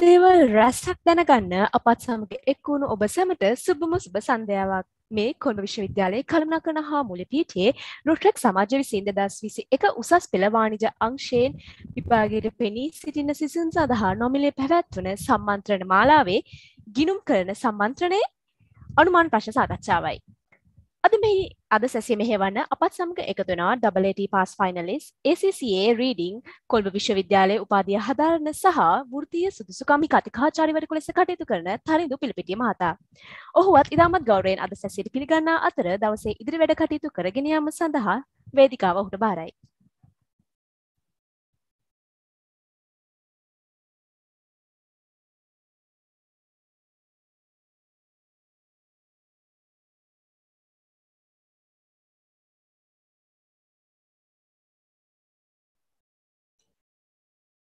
දේවල් රැස්සක් දැනගන්න අපත් සමග එක්වුණු ඔබ සැමට සුබම සුබ සන්ධයාවක් මේ කොන්ඩ විශ්වවිද්‍යාලයේ කළමනා කරන හා මුල පීටේ රුට්‍රෙක් සමාජ විසින්ද දස් විසි එක උසස් පෙළවාණිජ අංශයෙන් විපාගයට පෙනී සිටින සිසුන් සඳහා නොමිලේ පැවැත්වන සම්මන්ත්‍රණ මාලාවේ ගිනුම් කරන සම්මන්ත්‍රණය අනුමාන ප්‍රශ සාකච්ඡාවයි. අද මේ අද සැසි මෙහෙවන්න අපත් සමඟ එකතුනා WT පස් ෆයිනලිස් ACCA රීඩිං කොල්බ විශ්වවිද්‍යාලය උපාදිය හදාරන සහ ෘතිය සුදුසුකමි කතිකාචාරිවරකු ලෙස කටයුතු කරන තරිදු පිළිපිටිය මහතා. ඔහුවත් ඉදාමත් ගෞරයෙන් අද සැසිට පිළිගන්නා අතර දවසේ ඉදිරි වැඩ කටයුතු කරගෙනයාම සඳහා වේදිකාව හුට බාරයි.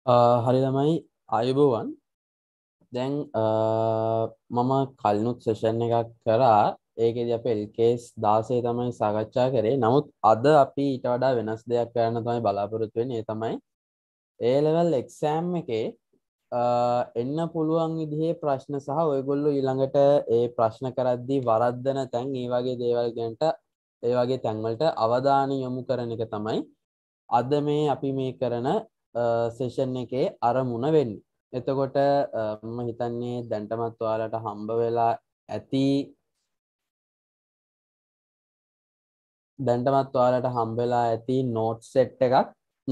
හරි ළමයි අයුබෝවන් දැන් මම කල්නුත් සේෂන් එකක් කරා ඒකෙද අප එල්කේස් දාසේ තමයි සාකච්ඡා කරේ නමුත් අද අපි ඊට වඩා වෙනස් දෙයක් කරන්න තමයි බලාපොරොත්තුවෙන් ඒ තමයි ඒලවල් එක්සෑම් එකේ එන්න පුළුවන් විදිහේ ප්‍රශ්න සහ ඔයගොල්ලු ඊළඟට ඒ ප්‍රශ්න කරද්දී වරද්දන තැන් ඒ වගේ දේවල් ගැනට ඒ වගේ තැන්වලට අවධානය යොමු කරන එක තමයි අද මේ අපි මේ කරන සේෂන් එකේ අරමුණ වෙන්න එතකොට ම හිතන්නේ දැන්ටමත් වාලට හම්බ වෙලා ඇති දැන්ටමත් වාලට හම්බෙලා ඇති නෝට් සෙට් එකක්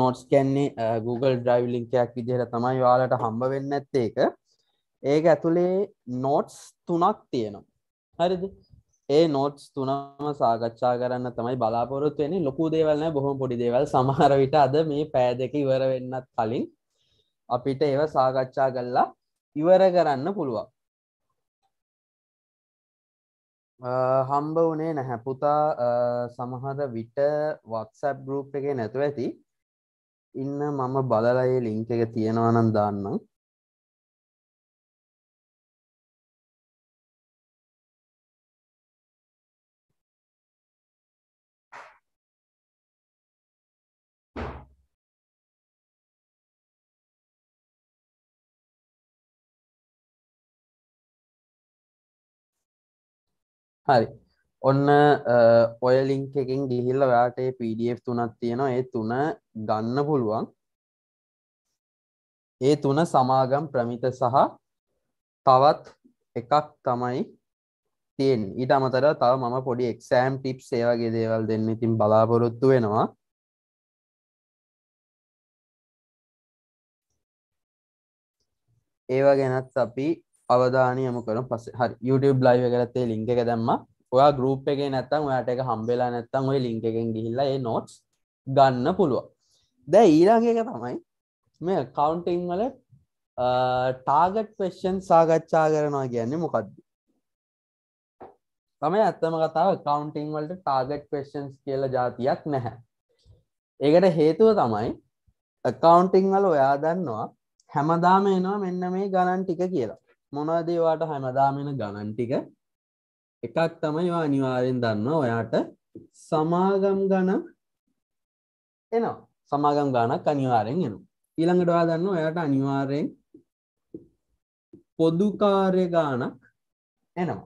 නෝට්ස් කැන්නේ Google ඩ්‍රයිව් ලිංකයක් විදිහට තමයි යාලට හම්බ වෙන්න ඇත්තේ එක ඒක ඇතුළේ නෝට්ස් තුනක් තියෙනවා හරිදි ඒ නෝට්ස් තුනම සාකච්ඡා කරන්න තමයි බලාපොරොත්වෙනි ලොකු දේවල්න බොහොම පොඩි දේවල් සමහර විට අද මේ පෑ දෙක ඉවර වෙන්නත් කලින් අපිට ඒව සාකච්ඡා කල්ලා ඉවර කරන්න පුළුවන් හම්බ වනේ නැහැ පුතා සමහර විට වත්සැප් ගරුප් එක නැතුව ඇති ඉන්න මම බලලයේ ලිංක එක තියෙනවනම් දාන්නම් හරි ඔන්න ඔය ලිංක එකින් ගිහිල්ල ඔයාටේ පඩF තුනක් තියෙනවා ඒ තුන ගන්න පුළුවන් ඒ තුන සමාගම් ප්‍රමිත සහ තවත් එකක් තමයි තියෙන් ඊට අමතර තව මම පොඩි එක්සෑම් ටිප් සේවගේ දේවල් දෙන්න ඉතින් බලාපොරොත්තු වෙනවා ඒවා ගැනත් අපි අවධානය යමු කරන පස හරි YouTube ලයිව කරත්තේ ලිංක එක දැම්ම ඔයා ගරුප් එක නැත්තම් ඔයාට එක හම්බෙලා නැත්තම් ඔය ලිංක එකෙන් ගිහිල්ලා ඒ නෝට්ස් ගන්න පුළුවන් දැ ඊළඟක තමයි මේ කවුන්ටිං වල ටාගට් පෙස්ෂන් සාගච්ඡා කරනවා කියන්නේ මොකක්ද තමයි ඇත්තම කතාව කවුන්ටිං වලට ටාගට් පෙස්ෂන්ස් කියලා ජාතියක් නැහැ ඒකට හේතුව තමයි කවුන්ටිං වල ඔයා දන්නවා හැමදාම එනවා මෙන්න මේ ගණන් ටික කියලා මොනාදේවාට හැමදාමෙන ගණන් ටික එකක් තමයි අනිවාරයෙන් දන්න ඔයාට සමාගම් ගණ එනවා සමාගම් ගානක් අනිවාරයෙන් එනු ඊළඟටවා දන්න ඔයාට අනිවාරයෙන් පොදුකාරය ගානක් එනවා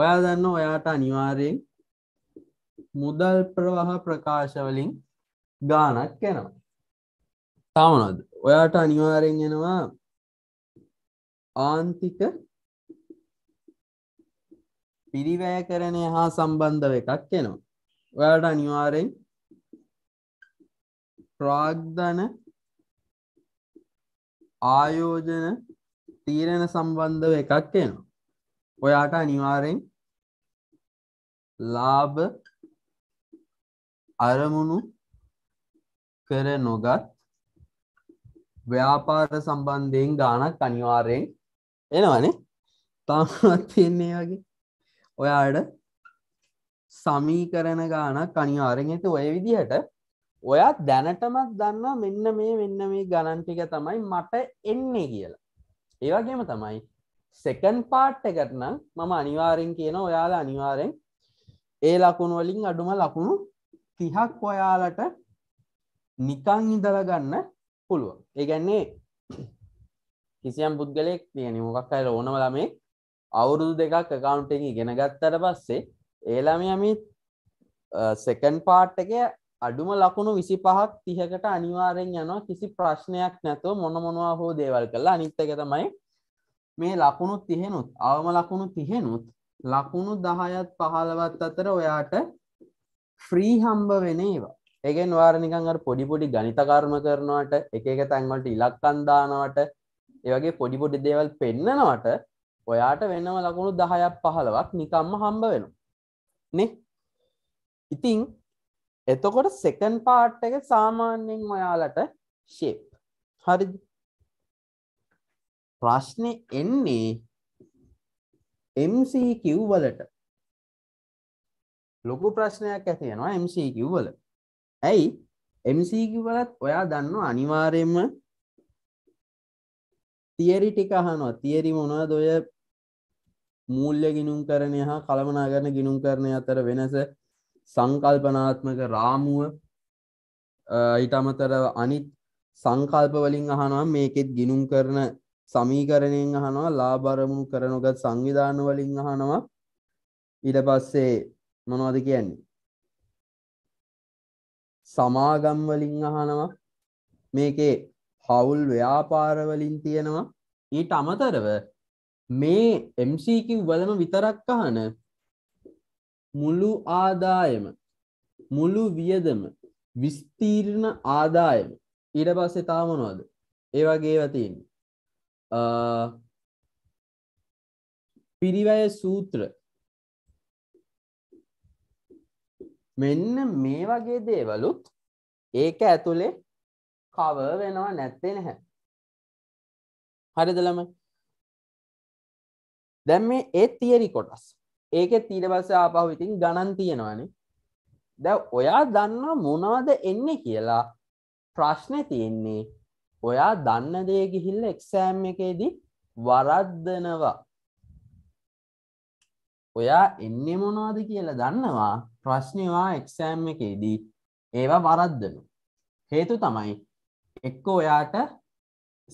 ඔයා දන්න ඔයාට අනිවාරයෙන් මුදල් ප්‍රවාහ ප්‍රකාශවලින් ගානක් එනවා තමනොද ඔයාට අනිවාරයෙන් එනවා ආන්තික පිරිවැයකරණය හා සම්බන්ධව එකක් එනවා. ඔයාලට අනිවාර්යෙන් ප්‍රාග්ධන ආයෝජන තීරණ සම්බන්ධව එකක් එනවා. ඔයාට අනිවාර්යෙන් ලාභ අරමුණු කර නොගත් ව්‍යාපාර සම්බන්ධයෙන් ගානක් අනිවාර්යෙන් එනවනේ තාමත් තියෙන්නේ වගේ ඔයාට සමීකරන ගානක් අනිවාරෙන් ඇති ඔය විදිහට ඔයා දැනටමත් දන්නා මෙන්න මේ මෙන්න මේ ගණන් ටික තමයි මට එන්නේ කියලා ඒවගේම තමයි සෙකන් පාට් එකටන මම අනිවාරෙන් කියන ඔයාලා අනිවාරෙන් ඒ ලකුණු වලින් අඩුම ලකුණු තිහක් ඔයාලට නිකං ඉදලගන්න පුළුවන් ඒගැන්නේ කිසියම් පුද්ගලෙක් තියෙන මොකක් අයි ඕනම ළමේ අවුරුදු දෙකක් කකවුන්ට ගෙන ගත්තර පස්සේ ඒළමයමි සෙකන් පාට් එක අඩුම ලකුණු විසි පහක් තිහකට අනිවාරෙන් යනවා කිසි ප්‍රශ්නයක් නැතුව මොන මොනවා හෝ දේවල් කරලා අනිත්තක තමයි මේ ලකුණු තිහෙනුත් අවම ලකුණු තිහෙනුත් ලකුණු දහයත් පහලවත් අතර ඔයාට ෆ්‍රී හම්බ වෙන ඒවා ඒගෙන් වාරනිකං පොඩිපොඩි ගනිතකර්ම කරනවට එක එක තැන්වලට ඉලක්කන්දානවට ඒවගේ පොඩිපොඩි දේවල් පෙන්නනවට ඔයාට වෙන්නම ලකුණු දහයක් පහලවක් නිකම්ම හම්බ වෙනු නෙ ඉතිං එතකොට සෙකන් පාට් එක සාමාන්‍යයෙන් ඔයාලට ශේප් හරි ප්‍රශ්නය එන්නේ MCකිව් වලට ලොකු ප්‍රශ්නයක් ඇතියෙනවා MCකිව් වල ඇයි MCකිවලත් ඔයා දන්න අනිවාරයෙන්ම තියරි ටික අහනවා තියරි මොනවද ඔය මූල්්‍ය ගිනුම් කරණය හා කළමනා කරන ගිනුම් කරණය අතර වෙනස සංකල්පනාත්මක රාමුව ඉටමතර අනිත් සංකල්පවලින් අහනවා මේකෙත් ගිනුම් කරන සමීකරණයෙන් අහනවා ලාබරමුණු කරනොගත් සංවිධාන වලින් අහනවා ඉට පස්සේ මොනවද කියන්නේ සමාගම් වලින් අහනවා මේකේ හවුල් ව්‍යාපාරවලින් තියෙනවා ඊට අමතරව මේ MCQ වලම විතරක් අහන මුළු ආදායම මුළු වියදම විස්තීර්ණ ආදායම ඊට පස්සේ තාමනවාද ඒවගේ වතින් පිරිවැය සූත්‍ර මෙන්න මේ වගේ දේවලුත් ඒක ඇතුළේ කව වෙනවා නැත්තේ නැහැ හරිද ළමයි දැන් මේ ඒ තියරි කොටස් ඒකෙ ඊට පස්සේ ආපහු ඉතින් ගණන් තියෙනවානේ දැන් ඔයා දන්නා මොනවද එන්නේ කියලා ප්‍රශ්නේ තියෙන්නේ ඔයා දන්න දේ ගිහිල්ලා එක්සෑම් එකේදී වරද්දනවා ඔයා එන්නේ මොනවද කියලා දන්නවා ප්‍රශ්නවා එක්සෑම් එකේදී ඒවා වරද්දනු හේතු තමයි එක්ක ඔයාට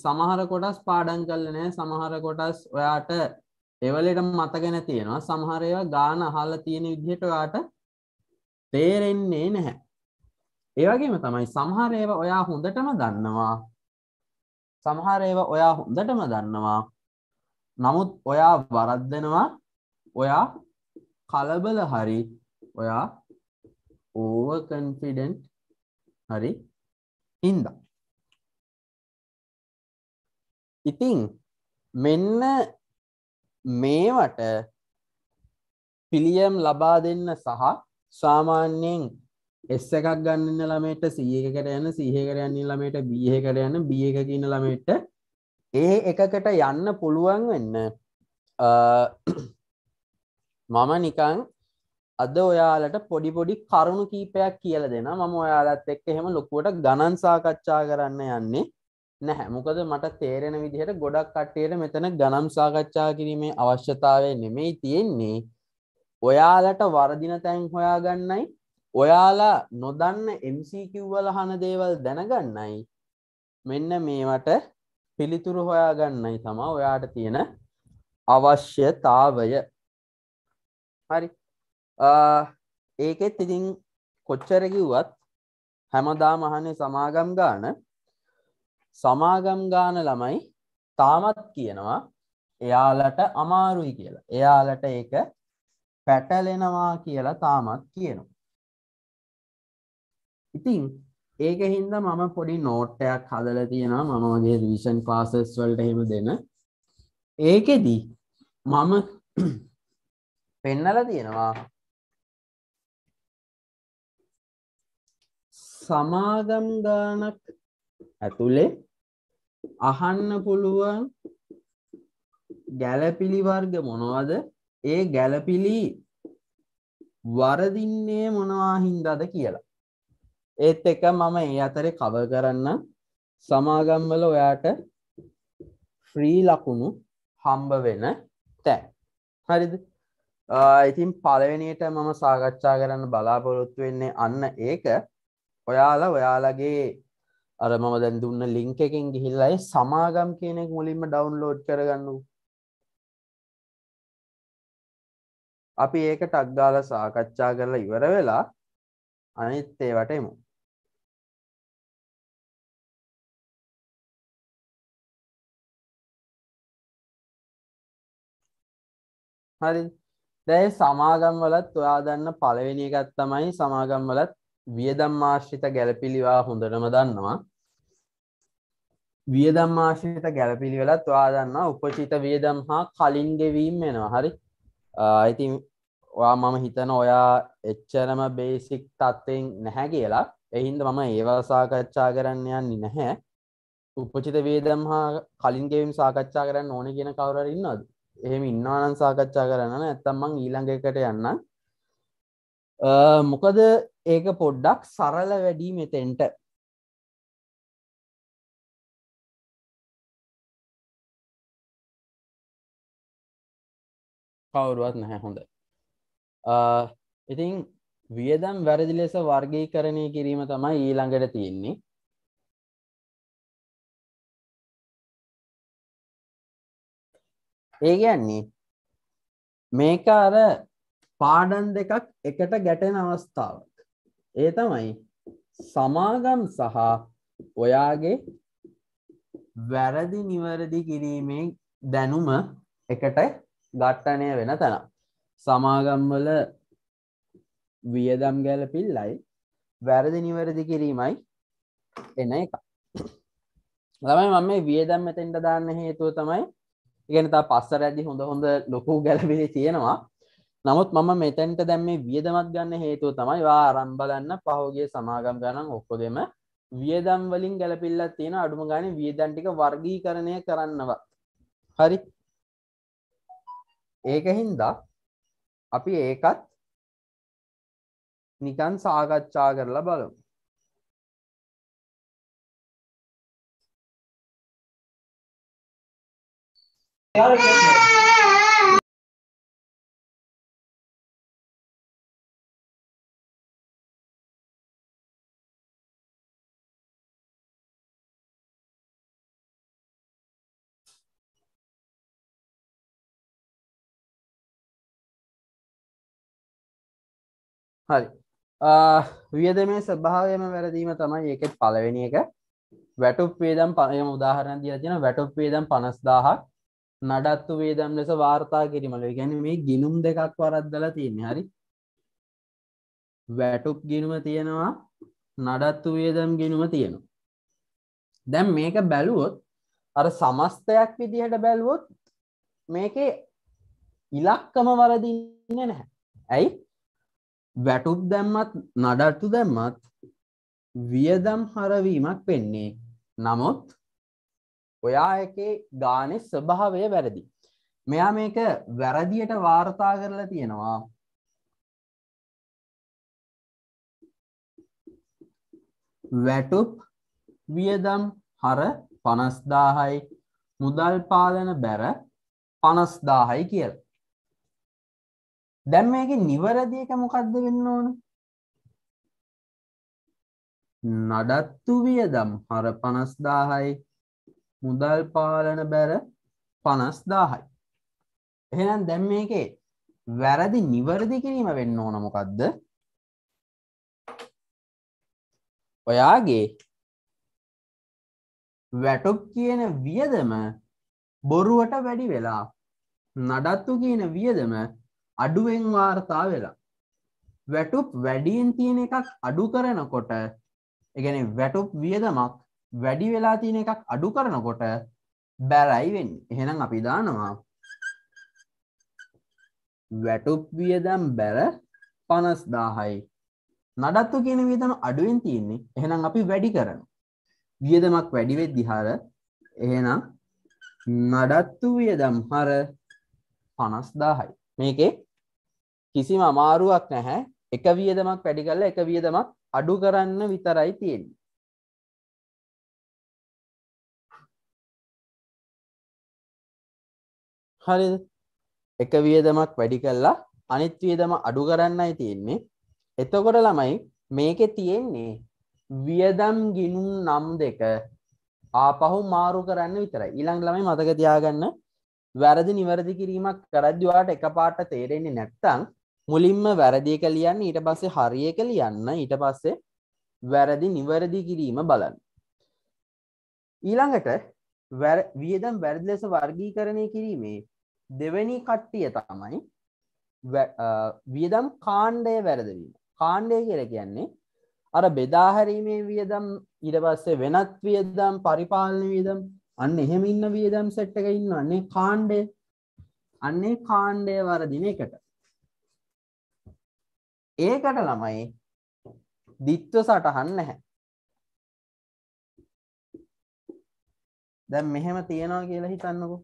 සමහර කොටස් පාඩන් කල්ල නෑ සමහර කොටස් ඔයාට එවලට මතගෙන තියෙනවා සමහරයව ගාන අහල්ල තියෙන විදිහට ඔයාට තේරෙන්නේ නැහැ ඒවගේම තමයි සමහර ඒව ඔයා හොඳටම දන්නවා සමහර ඒව ඔයා හොඳටම දන්නවා නමුත් ඔයා වරද්දනවා ඔයා කලබල හරි ඔයා ඕව කන්ෆිඩෙන්ට් හරි ඉන්දා ඉතින් මෙන්න මේවට පිළියම් ලබා දෙන්න සහ සාමාන්‍යයෙන් එස් එකක් ගන්නන්න ළමට සීහකට යන සීහකරයන්නේ ළමට බියහකට යන බිය එක කියන ළමට ඒ එකකට යන්න පුළුවන් වෙන්න මම නිකං අද ඔයාලට පොඩිපොඩි කරුණු කීපයක් කියල දෙෙන මම ඔයාලත් එක්ක එහෙම ලොකුවට ගණන් සාකච්ඡා කරන්න යන්නේ නැහැ මොකද මට තේරෙන විදිහට ගොඩක් කට්ටියට මෙතන ගනම් සාකච්ඡා කිරීමේ අවශ්‍යතාවය නෙමෙයි තියෙන්නේ ඔයාලට වරදින තැන් හොයාගන්නයි ඔයාලා නොදන්න MCකිව්වල හන දේවල් දැනගන්නයි මෙන්න මේවට පිළිතුරු හොයාගන්නයි තමා ඔයාට තියෙන අවශ්‍යතාවය හරි ඒකෙත් ඉතින් කොච්චරකිව්වත් හැමදා මහනේ සමාගම් ගාන සමාගම් ගාන ළමයි තාමත් කියනවා එයාලට අමාරුයි කියලා එයාලට ඒක පැටලෙනවා කියලා තාමත් කියනවා ඉතින් ඒක හින්ද මම පොඩි නෝට්ටයක් හදල තියෙනවා මම වගේ රිවිෂන් පාසස් වල්ට හෙම දෙන ඒකෙදී මම පෙන්නල තියෙනවා සමාගම් ගානක් ඇතුලේ අහන්න පුළුවන් ගැලපිලි වර්ග මොනවද ඒ ගැලපිලි වරදින්නේ මොනවා හින්දාද කියලා ඒත් එක මම ඒ අතරේ කව කරන්න සමාගම්වල ඔයාට ෆ්‍රී ලකුණු හම්බ වෙන තැන් හරිද ඉතින් පලවෙනියට මම සාකච්ඡා කරන්න බලාපොරොත්තු වෙන්නේ අන්න ඒක ඔයාලා ඔයාලගේ අර මම දැන් දුන්න ලිංක එකෙන් ගිහිල්ලයි සමාගම් කියනෙක් මුලින්ම ඩවන්ලෝඩ් කරගන්නු අපි ඒක ටක්ගාල සාකච්ඡා කරලා ඉවර වෙලා අනිත් ඒවට එමු හරි දැයි සමාගම් වලත් ඔයා දන්න පළවෙනි එකත් තමයි සමාගම් වලත් වියදම් ආශ්‍රිත ගැලපිලිවා හොඳටම දන්නවා වියදම් ආශ්‍රිත ගැලපිළිවෙලත් වාදන්න උපචිත වියදම් හා කලින් ගෙවීම් වෙනවා හරි ඉතින් වා මම හිතන ඔයා එච්චරම බේසික් තත්ත්වෙන් නැහැ කියලා එහින්ද මම ඒවා සාකච්ඡා කරන්න යන්නේ නැහැ උපචිත වේදම් හා කලින් ගෙවීම් සාකච්ඡා කරන්න ඕන කියන කවුරු හරි ඉන්නවද එහෙම ඉන්නවනම් සාකච්ඡා කරන්න නැත්නම් මං ඊළඟ එකට යන්නම් මොකද ඒක පොඩ්ඩක් සරල වැඩි මෙතෙන්ට කවුරුවත් නැහැ හොඳ ඉතින් වියදම් වැරදි ලෙස වර්ගී කරණය කිරීම තමයි ඊළඟට තියෙන්නේ ඒ ගැන්නේ මේක අර පාඩන් දෙකක් එකට ගැටෙන අවස්ථාවක් ඒ තමයි සමාගම් සහ ඔයාගේ වැරදි නිවැරදි කිරීමෙන් දැනුම එකට ගට්ටනය වෙන තැන සමාගම්වල වියදම් ගැල පිල්ලයි වැරදි නිවැරදි කිරීමයි එන එක ළමයි මම මේ වියදම් මෙතෙන්ට දාන්න හේතුව තමයි ඉගෙන තා පස්සර ඇදි හොඳ හොඳ ලොකු ගැලපිලි තියෙනවා නමුත් මම මෙතැන්ට දැම් මේ වියදමත් ගන්න හේතුව තමයි වා ආරම්භලන්න පහෝගේ සමාගම් ගණන් ඔක්කොදෙම වියදම් වලින් ගැලපිල්ලත් තියෙන අඩුම ගාන වියදන්ටික වර්ගී කරණය කරන්නවා හරි ඒක හින්දා අපි ඒකත් නිකන් සාකච්ඡා කරලා බලමු Yeah, හරි වියදමේ ස්භාවයම වැරදීම තමයි ඒක පලවෙනි එක වැටුප් වේදම් පයම උදාහරණ දිය තින වැටුප් වේදම් පනස්දාහක් නඩත්තු වේදම් ලෙස වාර්තා කිරීමල ගැන මේ ගිනුම් දෙකක් වරද්දල තියන්නේ හරි වැටුප් ගිනුම තියෙනවා නඩත්තු වේදම් ගෙනුම තියෙනවා දැම් මේක බැලුවොත් අර සමස්තයක් විදිහට බැලුවොත් මේකේ ඉලක්කම වරදින්න නැහැ ඇයි වැටුප් දැම්මත් නඩට්ටු දැම්මත් වියදම් හරවීමක් වෙන්නේ නමුත් ඔයා එකේ ගානෙ ස්වභාවය වැරදි මෙයා මේක වැරදියට වාර්තා කරලා තියෙනවා වැටුප් වියදම් හර පනස්දාහයි මුදල් පාලන බැර පනස්දාහයි කියලා දැම් මේක නිවරදික මොකක්ද වෙන්න ඕන නඩත්තු වියදම් හර පනස්දාහයි මුදල් පාලන බැර පනස්දාහයි එහෙනම් දැම් මේකේ වැරදි නිවරදි කිරීම වෙන්න ඕන මොකක්ද ඔයාගේ වැටොක් කියන වියදම බොරුවට වැඩි වෙලා නඩත්තු කියන වියදම අඩුවෙන් වාර්තා වෙලා වැටුප් වැඩියෙන් තියෙන එකක් අඩු කරනකොට එකන වැටුප් වියදමක් වැඩි වෙලා තියෙන එකක් අඩු කරනකොට බැරයිවෙන් එහෙනම් අපි දානවා වැටුප් වියදම් බැර පනස් දාහයි නඩත්තු කියන වියදම අඩුවෙන් තියන්නේ එහෙනම් අපි වැඩි කරන වියදමක් වැඩිවෙත් දිහාර එහෙනම් නඩත්තු වියදම් හර පනස්දාහයි මේකේ කිසිම අමාරුවක් නැහැ එක වියදමක් වැඩි කරලා එක වියදමක් අඩු කරන්න විතරයි තියෙන්නේ. හරිද? එක වියදමක් වැඩි කරලා අනිත් වියදම අඩු කරන්නයි තියෙන්නේ. එතකොට ළමයි මේකේ තියෙන්නේ වියදම් ගිණුම් නම් දෙක ආපහු මාරු කරන්න විතරයි. ඊළඟ ළමයි මතක තියාගන්න වැරදි නිවැරදි කිරීමක් කරද්දිවාට එක පාට තේරෙන්නේ නැත්තං මුලින්ම වැරදිය කලියන්න ඊට පස්සේ හරිය කලියන්න ඊට පස්සේ වැරදි නිවැරදි කිරීම බලන්න. ඊළඟට වියදම් වැරදි ලෙස වර්ගීකරණය කිරීමේ දෙවැනි කට්ටිය තමයි වියදම් කාණ්ඩය වැරදවීම කාණ්ඩය කියර කියන්නේ අර බෙදාහැරීමේ වියදම් ඉඩවස්සේ වෙනත් වියදම් පරිපාලන වියදම් අන්න එහෙම ඉන්න වියදම් සෙට් එක ඉන්න අන්නේ කාණ්ඩය අන්නේ කාණ්ඩය වරදින එකට ඒකට ළමයි දිත්ව සටහන් නැහැ දැන් මෙහෙම තියනවා කියලා හිතන්නකෝ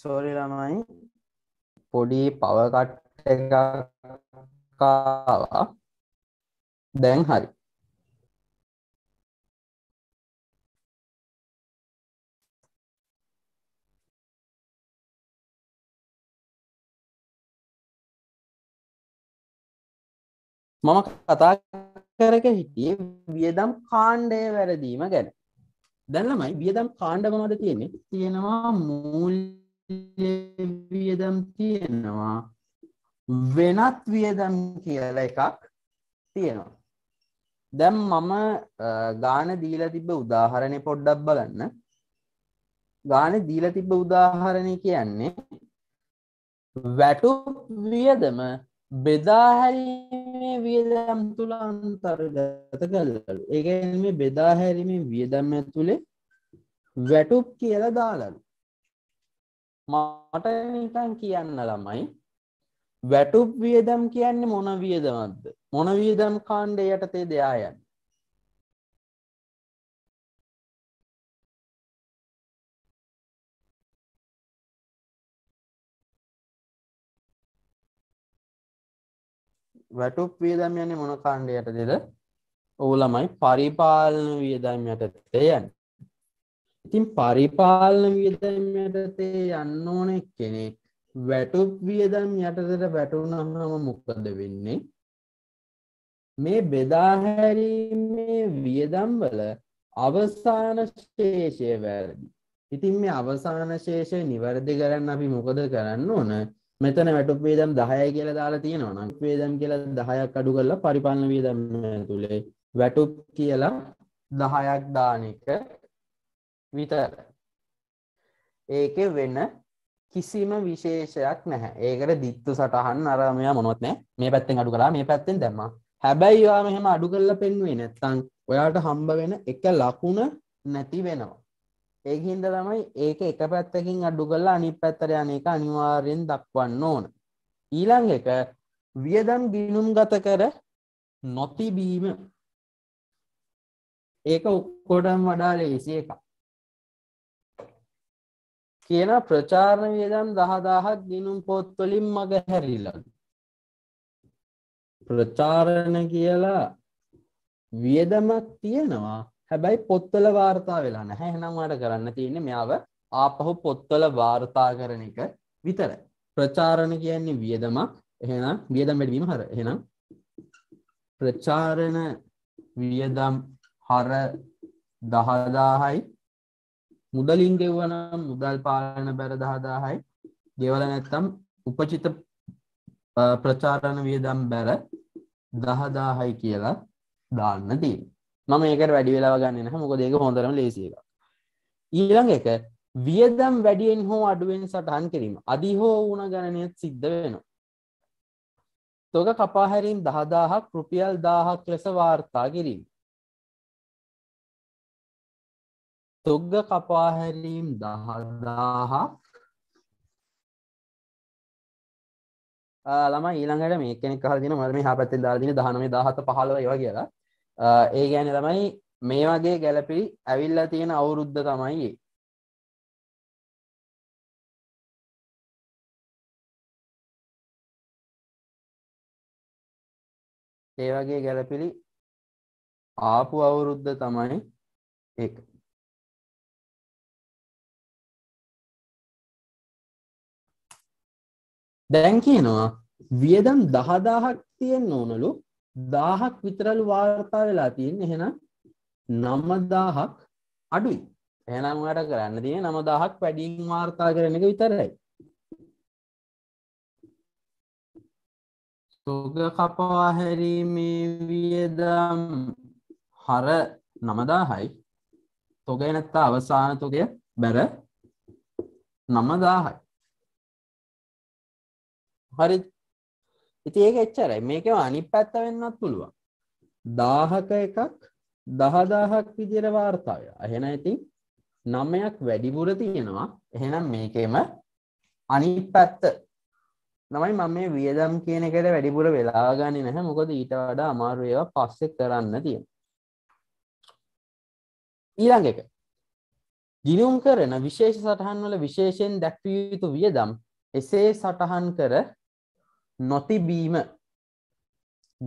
සෝරි ළමයි පොඩි පවකට් එක කාවා දැන් හරි මම කතා කරක හිටියේ වියදම් කාණ්ඩය වැරදීම ගැන දැන් ළමයි වියදම් කාණ්ඩ මොනවද තියෙන්නේ? තියෙනවා මූල්‍ය වියදම් තියෙනවා වෙනත් වියදම් කියලා එකක් තියෙනවා. දැන් මම ගාන දීලා තිබ්බ උදාහරණේ පොඩ්ඩක් බලන්න. ගාන දීලා තිබ්බ උදාහරණේ කියන්නේ වැටුප් වියදම බෙදාහැරීමේ වියදම් තුළ අන්තර්ගත කල්ලලු ඒගැන් මේ බෙදාහැරීමේ වියදම් ඇතුළේ වැටුප් කියල දාලලු මට නිකන් කියන්න ළමයි වැටුප් වියදම් කියන්නේ මොන වියදමක්ද මොන වියදම් කාණ්ඩ යටතේ දෙයා යන්න වැටුප් වියදම් යන්නේ මොන කාණ්ඩයටදද ඔහු ළමයි පරිපාලන වියදම් යටතේ යන්න ඉතින් පරිපාලන වියදම් යටතේ යන්න ඕන කෙනෙක් වැටුප් වියදම් යටතට වැටුනහම මොකද වෙන්නේ මේ බෙදාහැරීමේ වියදම් වල අවසාන ශේෂය වැරදි. ඉතින් මේ අවසාන ශේෂය නිවැරදි කරන්න අපි මොකද කරන්න ඕන මෙතන වැටුප් වේදම් 10යි කියලා දාලා තියෙනවා නම් වේදම් කියලා 10ක් අඩු කරලා පරිපාලන වේදම් ඇතුලේ වැටුප් කියලා 10ක් දාන එක විතර. ඒකේ වෙන කිසිම විශේෂයක් නැහැ. ඒකට දිත්තු සටහන් අර මෙයා මොනවත් නැහැ. මේ පැත්තෙන් අඩු කළා මේ පැත්තෙන් දැම්මා. හැබැයි ඔයා මෙහෙම අඩු කරලා පෙන්වුවේ නැත්නම් ඔයාට හම්බ වෙන එක ලකුණ නැති වෙනවා. ඒක හින්ද තමයි ඒක එක පැත්තකින් අඩු කල්ලා අනි පැත්තරයන එක අනිවාර්යෙන් දක්වන්න ඕන ඊළං එක වියදම් ගිනුම් ගත කර නොතිබීම ඒක උක්කොටම් වඩා ලේසි එක කියන ප්‍රචාරණ වියදම් දහදාහත් ගිනුම් පොත්වලින් මග හැරිලද ප්‍රචාරණ කියලා වියදමක් තියෙනවා හැබැයි පොත්වල වාර්තා වෙලා නැහැ එහෙනම් ඔයාලට කරන්න තියෙන්නේ මෙයාව ආපහු පොත්වල වාර්තා කරන එක විතරයි. ප්‍රචාරණ කියන්නේ වියදමක්. එහෙනම් වියදම් වැඩි වීම හර. එහෙනම් ප්‍රචාරණ වියදම් හර දහදාහයි මුදලින් ගෙවනම් මුදල් පාලන බැර දහදාහයි ගෙවල නැත්තම් උපචිත ප්‍රචාරණ වියදම් බැර දහදාහයි කියලා දාන්න දී මම ඒකට වැඩි වෙලා ගන්න මොක දෙක හොඳරම ලේසික ඊළඟ එක වියදම් වැඩියෙන් හෝ අඩුවෙන් සටහන් කිරීම අධි හෝ වුණ ගණනයත් සිද්ධ වෙනවා තොක කපාහැරීම් දහදාහක් රුපියල් දාහක් ලෙස වාර්තා කිරීම තොග්ග කපාහැරීම් දහදාහක් ළම ඊළඟට මේකෙනෙ කහදින මරම හපත්තේ දාදින දහනම දහත පහලව ඒවා කියලා ඒ ගැන තමයි මේ වගේ ගැලපිරි ඇවිල්ලා තියෙන අවුරුද්ධ තමයි ඒ වගේ ගැලපිලි ආපු අවුරුද්ධ තමයි එක දැන් කියනවා වියදම් දහදාහක් තියෙන් ඕනලු දාහක් විතරලු වාර්තා වෙලා තියෙන් එහෙනම් නම්මදාහක් අඩුයි එහෙනම් වට කරන්න තියෙන නමදාහක් වැඩින් වාර්තා කරන එක විතරයි සුග කපවා හැරීමේ වියදම් හර නමදාහයි තොගය නැත්තා අවසාන තොගය බැර නමදාහයි හරි ඉති ඒක එච්චරයි මේකව අනි පැත්ත වෙන්නත් පුළුවන් දාහක එකක් දහදාහක් විදිර වාර්තාවය එහෙන ඇති නමයක් වැඩිපුර තියෙනවා එහෙනම් මේකේම අනි පැත්ත නමයි මම මේ වියදම් කියන එකට වැඩිපුර වෙලාගන්න නැහැ මොකද ඊට වඩා අමාරු ඒවා පස්සෙ කරන්න තියෙන ඊළඟ එක ගිනුම් කරන විශේෂ සටහන් වල විශේෂයෙන් දැක්විය යුතු වියදම් එසේ සටහන් කර නොතිබීම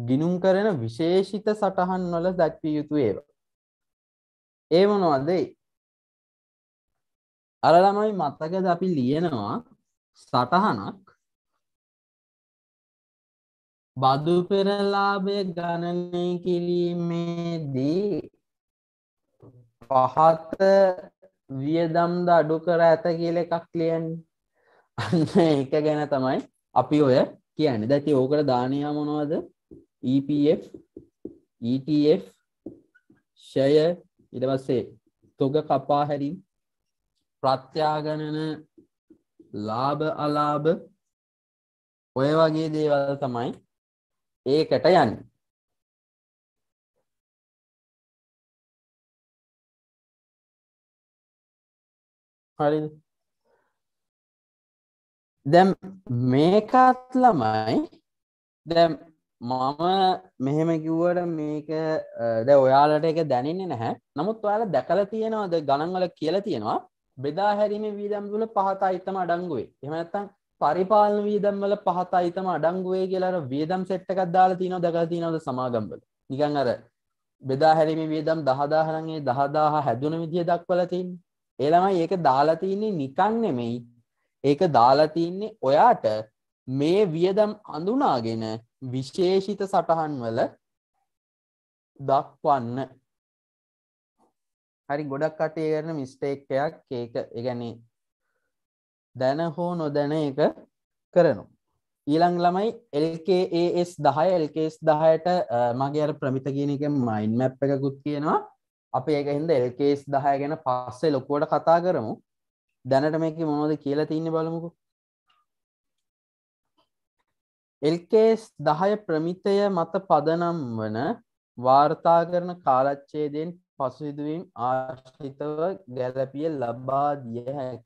ගිනුම් කරන විශේෂිත සටහන් වල දැක්විය යුතු ඒව. ඒ මොනවදයි අර ළමයි මත්තකද අපි ලියනවා සටහනක් බදු පෙරලාභය ගණනය කිරීමේදී පහත වියදම්ද අඩු කර ඇත කියල එකක් ලියන් අන්න එක ගැන තමයි අපි ඔය කියන්නේ දැති ඕකට දානයා මොනවද EPF ETF ෂය ඉට පස්සේ තොග කපා හැරින් ප්‍රත්‍යාගණන ලාභ අලාභ ඔය වගේ දේවල් තමයි ඒකට යන්න හරිද දැම් මේකත් ළමයි දැම් මම මෙහෙම කිව්වට මේක ද ඔයාලට එක දැනන්නේ නැහැ නමුත් ඔයාල දැකල තියෙනවාද ගණන්වල කියලා තියෙනවා බෙදා හැරීම වීදම් තුළ පහත අයිතම අඩංගුවේ එමනත්තං පරිපාලන වීදම්වල පහත අයිතම අඩංගුවේ කියලාර වියදම් සෙට්ටකක් දාලා තියෙනවා දැකල තියෙනවද සමාගම්බල නිකං අර බෙදා හැරීම වියදම් දහදාහරන්ගේ දහදාහ හැදුන විදිිය දක්වලතින් ඒළමයි ඒක දාලා තියන්නේ නිකන් නෙමෙයි ඒක දාලා තින්නේ ඔයාට මේ වියදම් අඳුනාගෙන විශේෂිත සටහන් වල දක්වන්න හරි ගොඩක් කටේ කරන මිස්ටේක්ටයක් ඒක එකැනේ දැන හෝ නොදැන එක කරනු. ඊළං ළමයි එල්KAS දහය එල්කස් දහයට මගේ අර ප්‍රමිත කියන එක මයින් මැප් එකකුත් කියනවා අප ඒක හින්ද එල්කස් දහය ගැන පස්සේ ලොකුවට කතා කරමු දැනට මේක මොනෝද කියලා තියන්න බලමුකු එල්කේස් දහය ප්‍රමිතය මත පදනම් වන වාර්තා කරන කාලච්චේදයෙන් පසුසිදුවීම් ආශ්ිතව ගැලපිය ලබා දිය හැක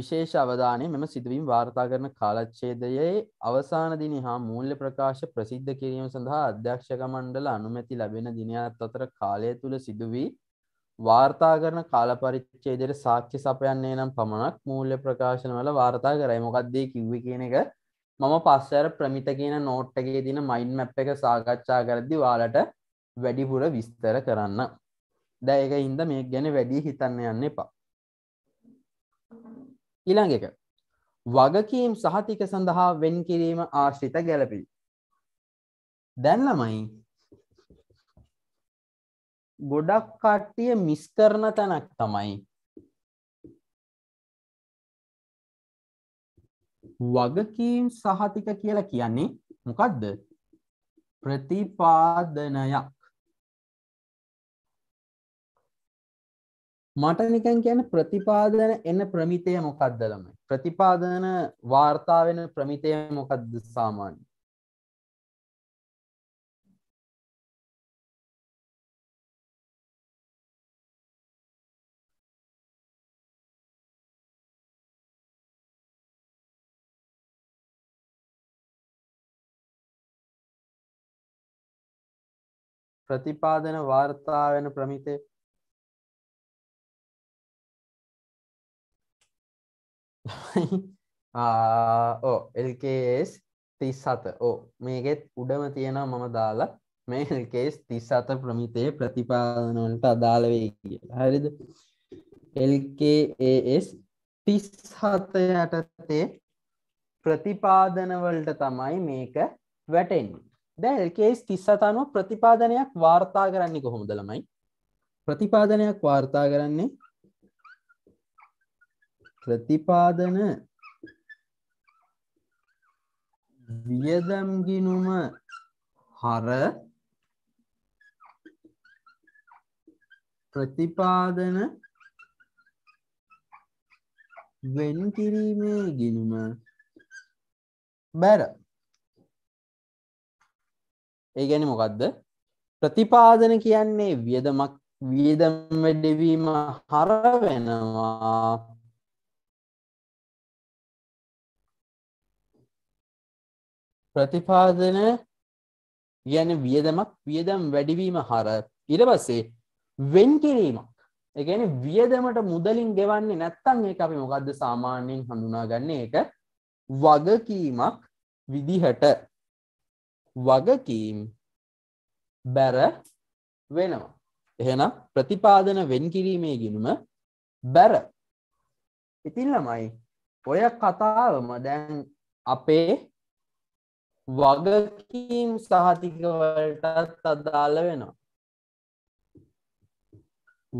විශේෂ අවධානය මෙම සිදුවීම් වාර්තා කරන කාලච්ඡේදයේ අවසාන දින හා මූල්‍ය ප්‍රකාශ ප්‍රසිද්ධ කිරීම සඳහා අධ්‍යක්ෂක මණ්ඩල අනුමැති ලැබෙන දිනයත් අතර කාලය තුළ සිදුවී වාර්තා කරන කාලපරිච්චේදයට සාක්ෂි සපයන්නේ නම් පමණක් මූල්‍ය ප්‍රකාශනවල වාර්තා කරයි මොකක්දේ කිව්ව කියන එක මම පස්සර ප්‍රමිත කියන නෝට්ටගේ දින මයින් මැප් එක සාකච්ඡා කරදදි වාලට වැඩිපුර විස්තර කරන්න දැයක ඉන්ද මේ ගැන වැඩී හිතන්න යන්න එපා ඉළඟ එක වගකීම් සහතික සඳහා වෙන් කිරීම ආශ්‍රිත ගැලපී දැන්ලමයි ගොඩක් කට්ටිය මිස් කරන තැනක් තමයි වගකීම් සහතික කියලා කියන්නේ මොකක්ද ප්‍රතිපාදනයක් මට නිකන් කියන ප්‍රතිපාදන එන්න ප්‍රමිතය මොකක්ද ළමයි ප්‍රතිපාදන වාර්තා වෙන ප්‍රමිතය මොකක්ද සාමාන්‍ය ප්‍රතිපාදන වාර්තා වෙන ප්‍රමිතය ඕ එල්කස් තිස් සත ඕ මේකෙත් උඩම තියෙන මම දාලා මේ එල්කේස් තිස් සත ප්‍රමිතය ප්‍රතිපාදනවලට අදාළ වේ කියලා හරිද එල්කස් තිස් හත යටතේ ප්‍රතිපාදනවලට තමයි මේක වැටෙන්නේ දැල්කේස් තිස්සතානුව ප්‍රතිපාදනයක් වාර්තා කරන්නේ කොහොමද ළමයි ප්‍රතිපාදනයක් වාර්තා කරන්නේ ප්‍රතිපාදන වියදම්ගිනුම හර ප්‍රතිපාදන වෙන් කිරීමේ ගිනුම බැර ඒ ගැන මොකක්ද ප්‍රතිපාදන කියන්නේ වියදමක් වියදම් වැඩවීම හර වෙනවා ප්‍රතිපාදන ගැන වියදමක් වියදම් වැඩිවීම හර ඉර පස්සේ වෙන් කිරීමක් එකන වියදමට මුදලින් ගෙවන්නේ නැත්තන් ඒ අපි මොකක්ද සාමාන්‍යයෙන් හඳුනා ගන්න එක වගකීමක් විදිහට වගකීම් බැර වෙනවා. එහෙනම් ප්‍රතිපාදන වෙන් කිරීමේ ගිනුම බැර. ඉතින් ළමයි ඔය කතාවම දැන් අපේ වගකීම් සහතිකවලටත් අදාළ වෙනවා.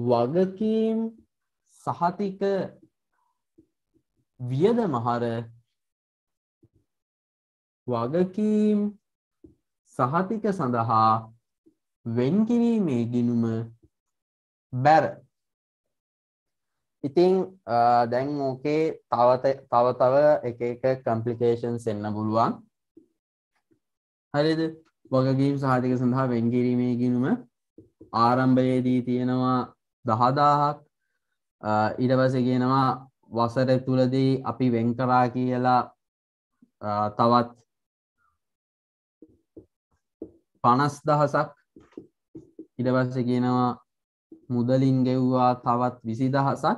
වගකීම් සහතික වියද මහර වගකීම් සහතික සඳහා වෙන්කිරීමේ ගිනුම බැර ඉතිං දැන් ඕකේ තව තව එක එක කම්පලිකේෂන්ස් එන්න පුළුවන් හරිද වගකීම් සහතික සඳහා වෙන්කිරීමේ ගිනුම ආරම්භයේදී තියෙනවා දහදාහක් ඉඩවස කියනවා වසර තුළදී අපි වෙන්කරා කියලා තවත් පනස් දහසක් ඉඩවස කියනවා මුදලින් ගෙව්වා තවත් විසි දහසක්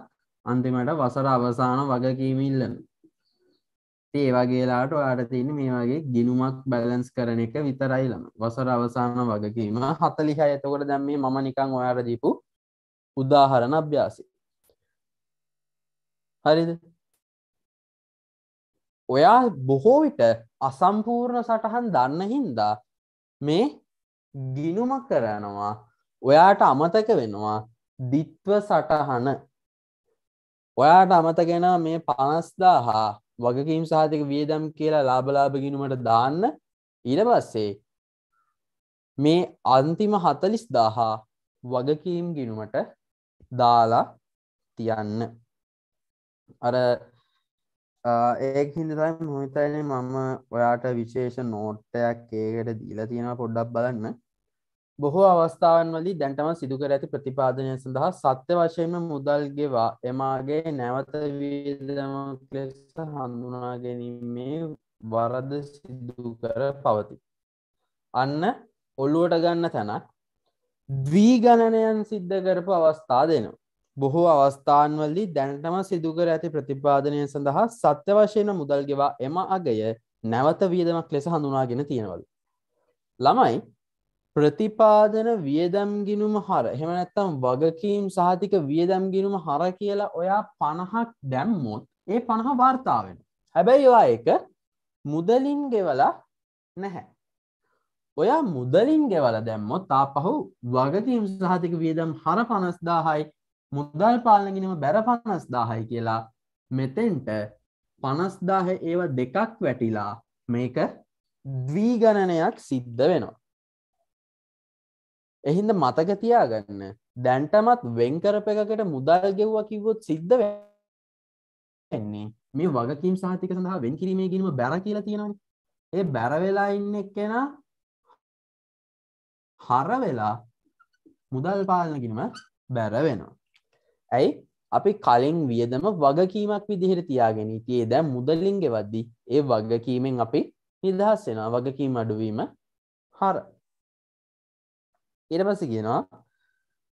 අන්තිමට වසර අවසාන වගකීමිල්ලන ඒ වගේලාට ඔයාට තියන මේ වගේ ගිනුමක් බැලන්ස් කරන එක විතරයිලම වසර අවසාන වගකීම හතලිහ ඇතකොට දැම්මේ මම නිකං ඔයාට දීපු උදාහරණ අභ්‍යාසි හරිද ඔයා බොහෝ විට අසම්පූර්ණ සටහන් දන්න හින්දා මේ ගිනුම කරනවා ඔයාට අමතක වෙනවා දිත්ව සටහන ඔයාට අමතගෙන මේ පනස්දා හා වගකීම් සාතික වියදම් කියලා ලාබලාභ ගිනුමට දාන්න ඊට පස්සේ මේ අන්තිම හතලිස් දාහා වගකීම් ගිනුමට දාලා තියන්න අර ඒක හිදතයි මොහිතයින මම ඔයාට විශේෂ නෝට්ටයක් ඒකට දීලා තියෙන පොඩ්ඩක් බලන්න බොහෝ අවස්ථාවන් වලදී දැන්ටම සිදුකර ඇති ප්‍රතිපාදනය සඳහා සත්‍ය වශයෙන්ම මුදල්ගෙවා එමාගේ නැවත වීදම ලෙස හඳුනා ගැනීමේ වරද සිදු කර පවති අන්න ඔල්ලුවට ගන්න තැනක් ද්වීගණනයන් සිද්ධ කරපු අවස්ථා දෙනවා බොහෝ අවස්ථාන්වලදී දැනටම සිදුකර ඇති ප්‍රතිපාදනය සඳහා සත්‍ය වශයන මුදල්ගෙවා එම අගය නැවත වියදමක් ලෙස හඳුනාගෙන තියෙනවල. ළමයි ප්‍රතිපාදන වියදම් ගිනුම හර එහෙම නැත්තම් වගකීම් සහතික වියදම් ගිනුම හර කියලා ඔයා පණහක් දැම්මොත් ඒ පණහ වාර්තාවෙන. හැබැයි වා එක මුදලින් ගෙවලා නැහැ. ඔයා මුදලින් ගෙවල දැම්මොත් තා පහු වගකීම් සහතික වියදම් හර පනස්දාහයි මුදල් පාලනගෙනම බැර පනස් දාහයි කියලා මෙතෙන්ට පනස්දාහ ඒව දෙකක් වැටිලා මේක දවීගණනයක් සිද්ධ වෙනවා. එහින්ද මතක තියාගන්න දැන්ටමත් වෙන්කරප එකකට මුදල් ගෙව්වා කිවොත් සිද්ධ වෙන්නේ මේ වගකින් සාතික සඳහා වෙන් කිරීමේ ගීම බැර කියලා තියෙනවා ඒ බැරවෙලා ඉන්න එක්කෙන හර වෙලා මුදල් පාලනකිනම බැර වෙනවා ඇයි අපි කලින් වියදම වගකීමක් විදිහට තියාගෙන තියේ දැ මුදලින් ගෙවද්දී ඒ වගකීමෙන් අපි නිදහස් වෙනවා වගකීම අඩුවීම හර ඉරපස කියනවා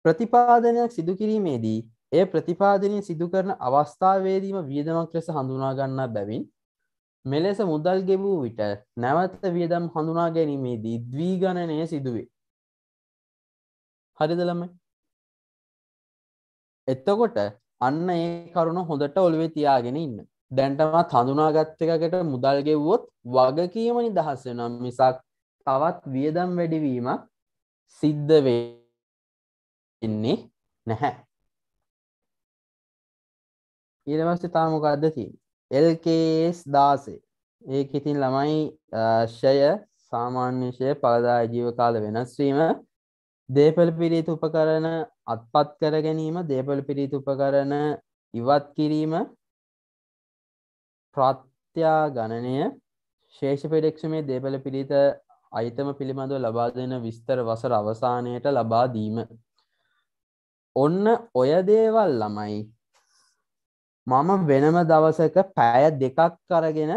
ප්‍රතිපාදනයක් සිදු කිරීමේදී ඒ ප්‍රතිපාදනය සිදු කරන අවස්ථාවේදීම වියදමක් ලෙස හඳුනාගන්නා බැවින් මෙලෙස මුදල් ගෙබූ විට නැවත වියදම් හඳුනා ගැනීමේදී ද්වීගණනය සිදුවේ හරිදළමයි එත්තකොට අන්න ඒ කරුණ හොඳට ඔළුවේ තියාගෙන ඉන්න දැන්ටමත් හඳුනාගත්ත එකකට මුදල් ගෙව්වොත් වගකීම නිදහස් වෙනම් මිසක් තවත් වියදම් වැඩිවීම සිද්ධ වෙන්නේ නැහැ ඊරවස්ස තාමොකක්ද තින් එල්කස් දාසේ ඒක ඉතින් ළමයි ෂය සාමාන්‍යශය පලදා ජීවකාල වෙනස්වීම දේපල පිරිීත උපකරන අත්පත් කර ගැනීම දේපල පිරිීත උපකරන ඉවත් කිරීම ප්‍රත්‍යා ගණනය ශේෂ පෙඩෙක්ෂමේ දේපල පිරිීත අයිතම පිළිබඳව ලබා දෙන විස්තර වසර අවසානයට ලබා දීම ඔන්න ඔය දේවල් ළමයි මම වෙනම දවසක පැය දෙකක් කරගෙන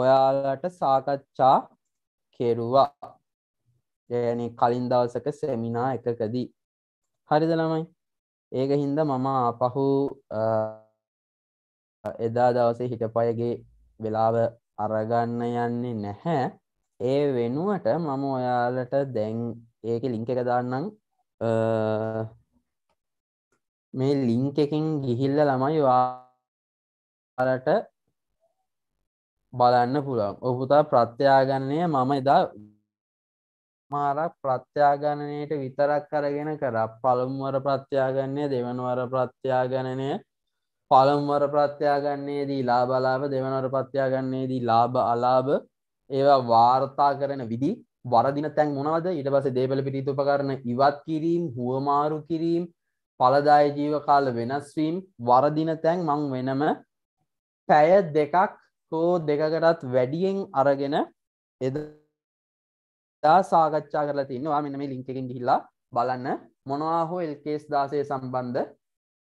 ඔයාලට සාකච්ඡා කෙරුවා යන කලින් දවසක සෙමිනා එකකදී හරිද ළමයි ඒක හින්ද මම අපහු එදා දවසේ හිටපයගේ වෙලාව අරගන්න යන්නේ නැහැ ඒ වෙනුවට මම ඔයාලට දැන් ඒක ලිංක එක දාන්නම් මේ ලිංක එකින් ගිහිල්ල ළමයි වාලට බලන්න පුළුවන් ඔපුතා ප්‍රත්‍යයාගන්නේ මම එදා මාරක් ප්‍රත්‍යාගණනයට විතරක් කරගෙන කර පළම්වර ප්‍රත්‍යාගන්නේ දෙවනවර ප්‍රත්‍යාගණනය පළම්වර ප්‍රත්‍යාගන්නේදී ලාබලාබ දෙවනවර ප්‍රත්‍යාගන්නේදී ලාබ අලාබ ඒවා වාර්තා කරන විදි වරදින තැන් මොනවද ඉට පස දේපල පිටිතුපකරන ඉවත් කිරීම් හුවමාරු කිරීම් පලදාය ජීව කාල වෙනස්වීම් වරදින තැන් මං වෙනම පැය දෙකක් හෝ දෙකකටත් වැඩියෙන් අරගෙන එද දා සාගච්ඡා කරලා තින්නවා මෙන මේ ලිංකකින් ගිහිල්ලා බලන්න මොනවා හෝ එල්කේස් දාසය සම්බන්ධ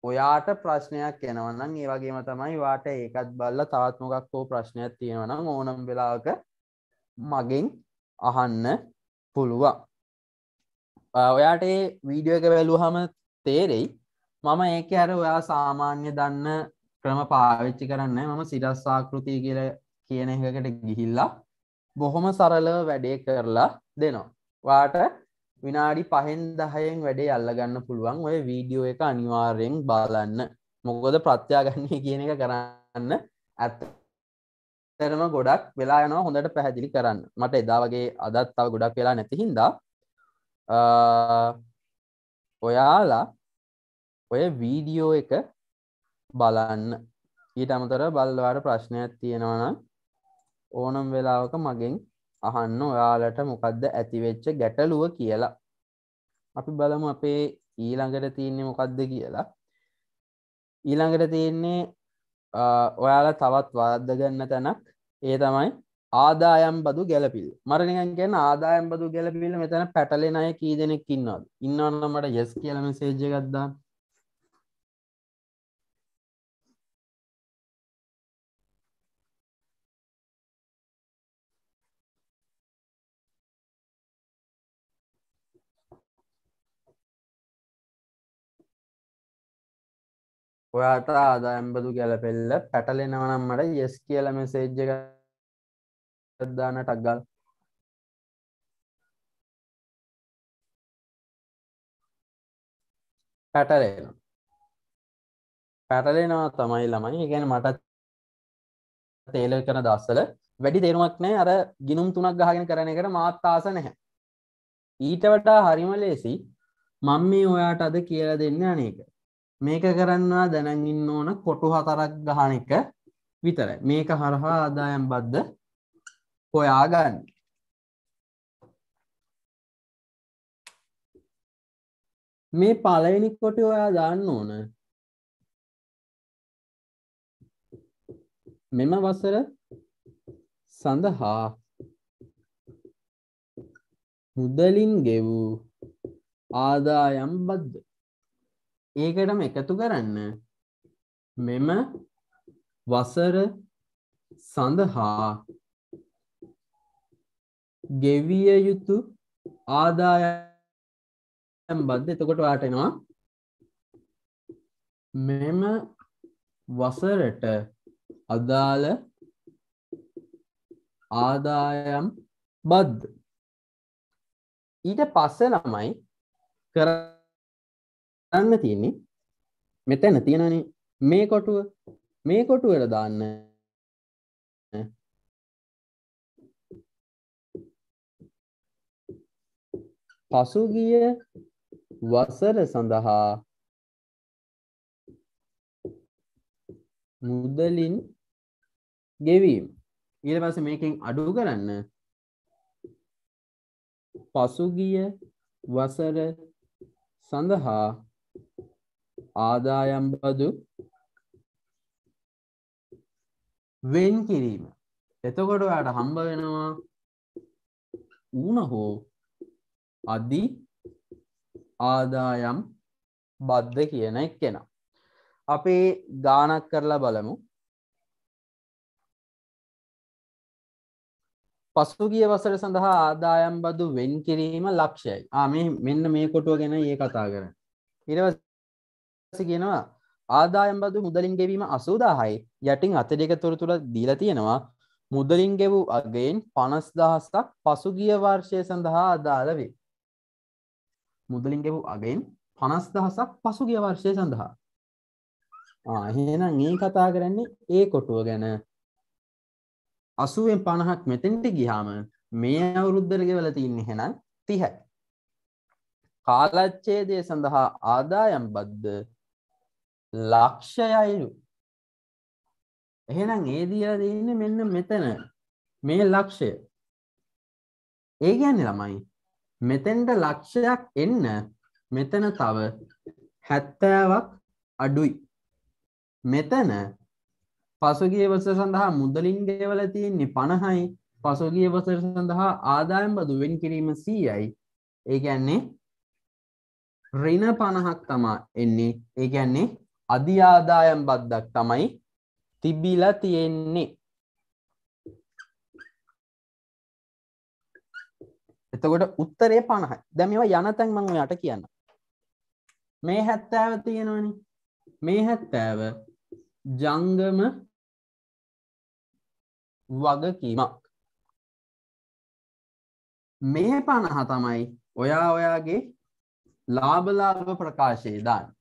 ඔයාට ප්‍රශ්නයක් එනවනම් ඒ වගේම තමයි වාට ඒකත් බල්ල තාත්මොකක් හෝ ප්‍රශ්නයක් තියෙනවනම් ඕනම් වෙලාවක මගෙන් අහන්න පුළුවන් ඔයාට වීඩියෝ එක වැලුහම තේරෙයි මම ඒක හැර ඔයා සාමාන්‍ය දන්න ක්‍රම පාවිච්චි කරන්න මම සිරස්සාකෘතිය කියල කියන එකකට ගිහිල්ලා බොහොම සරල වැඩේ කරලා දෙනවා වාට විනාඩි පහෙන් දහයෙන් වැඩේ අල්ලගන්න පුළුවන් ඔය වීඩියෝ එක අනිවාර්යෙන් බාලන්න මොකෝද ප්‍රත්‍යාගන්නේ කියන එක කරන්න ඇත්ත තරම ගොඩක් වෙලා යනවා හොඳට පැහැදිලි කරන්න මට එදා වගේ අදත් තව ගොඩක් වෙලා නැති හින්දා ඔයාලා ඔය වීඩියෝ එක බලන්න ඊට අමතර බල්වාට ප්‍රශ්නයක් තියෙනවනම් ඕනම් වෙලාවක මගෙන් අහන්න ඔයාලට මොකක්ද ඇතිවෙච්ච ගැටලුව කියලා අපි බලමු අපේ ඊළඟට තියන්නේ මොකක්ද කියලා ඊළඟට තියෙන්නේ ඔයාල තවත් වරද්දගන්න තැනක් ඒ තමයි ආදායම් බදු ගැලපිල් මරණකන් ගැන ආදායම් බදු ගැලපිල මෙතන පැටලෙන අය කී දෙනෙක් ඉන්නවද ඉන්නවන්න මට යෙස් කියලම සේජ ගත්දා ඔයාට ආදායම්බදු ගැලපෙල්ල පැටලෙනවනම්මට යෙස් කියල මෙසේජ්ජ දාන ටක්ගල් පැටලෙන පැටලෙනවා තමයි ළමයි ගැන මට තේල කන දස්සල වැඩි තේරුමක් නෑ අර ගිනුම් තුනක් ගහගෙන කරන එකට මාත් ආස නැහැ ඊට වටා හරිම ලේසි මං මේ ඔයාට අද කියල දෙන්න අනේක මේක කරන්නවා දැනන් ඉන්න ඕන කොටු හතරක් ගහන එක විතර මේක හරහා ආදායම් බද්ධ හොයා ගන්න මේ පලවෙනි කොට ඔයා දාන්න ඕන මෙම වසර සඳහා මුදලින් ගෙවූ ආදායම් බද්ධ ඒකටම එකතු කරන්න මෙම වසර සඳහා ගෙවිය යුතු ආදායම් බද්ධ එතකොට වාටෙනවා මෙම වසරට අදාළ ආදායම් බද්ධ ඊට පස්ස ළමයි කර යන්න තියන්නේ මෙතැන තියෙනනේ මේ කොටුව මේ කොටුවට දාන්න පසුගිය වසර සඳහා මුදලින් ගෙවීම ඊට පස්ස මේකෙන් අඩු කරන්න පසුගිය වසර සඳහා ආදායම් බදු වෙන් කිරීම එතකොට ඔයාට හම්බ වෙනවා ඌන හෝ අදි ආදායම් බද්ධ කියන එක් කෙන අපේ ගානක් කරලා බලමු පසුගිය වසර සඳහා ආදායම් බදු වෙන් කිරීම ලක්ෂයයි ආ මෙන්න මේ කොටුව ගැන ඒ කතා කරන ඉරවස කියනවා ආදායම් බදු මුදලින් ගෙවීම අසූදාහයි යටින් අතරික තොර තුළ දීල තියෙනවා මුදලින් ගෙවූ අගෙන් පනස් දහස්සක් පසුගිය වර්ෂය සඳහා අදාළ වේ මුදලින් ගෙවූ අගෙන් පනස් දහසක් පසුගිය වර්ෂය සඳහා ආහෙනම් ඒ කතා කරන්නේ ඒ කොටුව ගැන අසුවෙන් පණහක් මෙතෙන්ට ගිහාම මේ අවුරුද්දර ගෙවල තියන්නේ හෙනම් තිහැයි කාලච්චේදය සඳහා ආදායම් බද්ධ ලක්ෂයයිලු එහෙනම් ඒ දීලා දෙන්නේ මෙන්න මෙතන මේ ලක්ෂය ඒ කියන්නේ ළමයි මෙතෙන්ට ලක්ෂයක් එන්න මෙතන තව 70ක් අඩුයි මෙතන පසුගිය වසර සඳහා මුදලින් ගෙවල තියෙන්නේ 50යි පසුගිය වසර සඳහා ආදායම් බදු වෙන් කිරීම 100යි ඒ කියන්නේ ඍණ 50ක් තමයි එන්නේ ඒ කියන්නේ අධිආදායම් බද්දක් තමයි තිබිලා තියෙන්නේ එතකොට උත්තරේ පණහයි දැ මේවා යනතැන් මං යට කියන්න මේ හැත්තෑව තියෙනවනි මේ හැත්තෑව ජංගම වගකීමක් මේ පණහ තමයි ඔයා ඔයාගේ ලාබලාභ ප්‍රකාශයේ දාන්න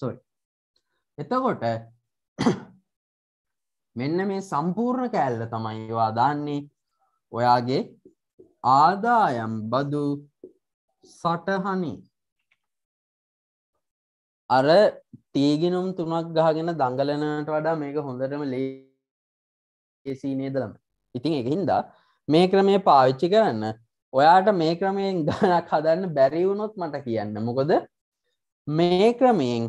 සොයි එතකොට මෙන්න මේ සම්පූර්ණ කෑල්ල තමයිවා දාන්නේ ඔයාගේ ආදායම් බදු සටහනි අර ටීගිනුම් තුනක් ගහගෙන දඟලනට වඩා මේක හොඳටම ලේසිනේදලම ඉතින් එක හින්දා මේ ක්‍රමය පාවිච්චි කරන්න ඔයාට මේ ක්‍රමයෙන් ගණක් හදන්න බැරිවුණොත් මට කියන්න මොකද මේ ක්‍රමයෙන්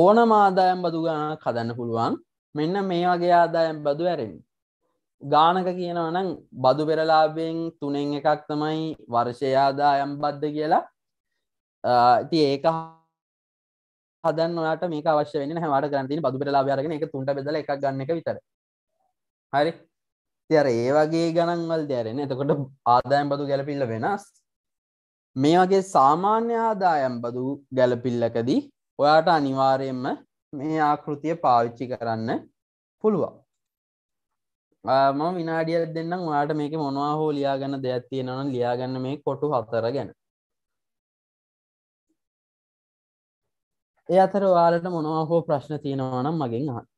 ඕනම ආදායම් බදු ගාන කදන්න පුළුවන් මෙන්න මේ වගේ ආදායම් බදු ඇරෙන් ගානක කියනවනම් බදු පෙරලාබෙන් තුනෙන් එකක් තමයි වර්ෂයාදායම් බද්ධ කියලා ති ඒක හදන්නට මේ අවශ්‍ය වෙන හැමට ගන්තින බදු පෙරලා යාරගෙන එක තුන්ට බෙදල එකක් ගන්න එක විතර හරි තියර ඒ වගේ ගණන්වල් දෑරෙන එතකොට ආදායම් බදු ගැලපිල්ල වෙනස් මේ වගේ සාමාන්‍ය ආදායම් බදු ගැලපිල්ලකදී ඔයාට අනිවාරයෙන්ම මේ ආකෘතිය පාවිච්චි කරන්න පුළුවන් මම විනාඩියල් දෙන්නම් වාට මේක මොනවා හෝ ලියාගන්න දෙයක් තියෙනවන ලියාගන්න මේ කොටු හතර ගැන ඒ අතර වාලට මොනවා හෝ ප්‍රශ්න තියෙනවනම් මගෙන් අහන්න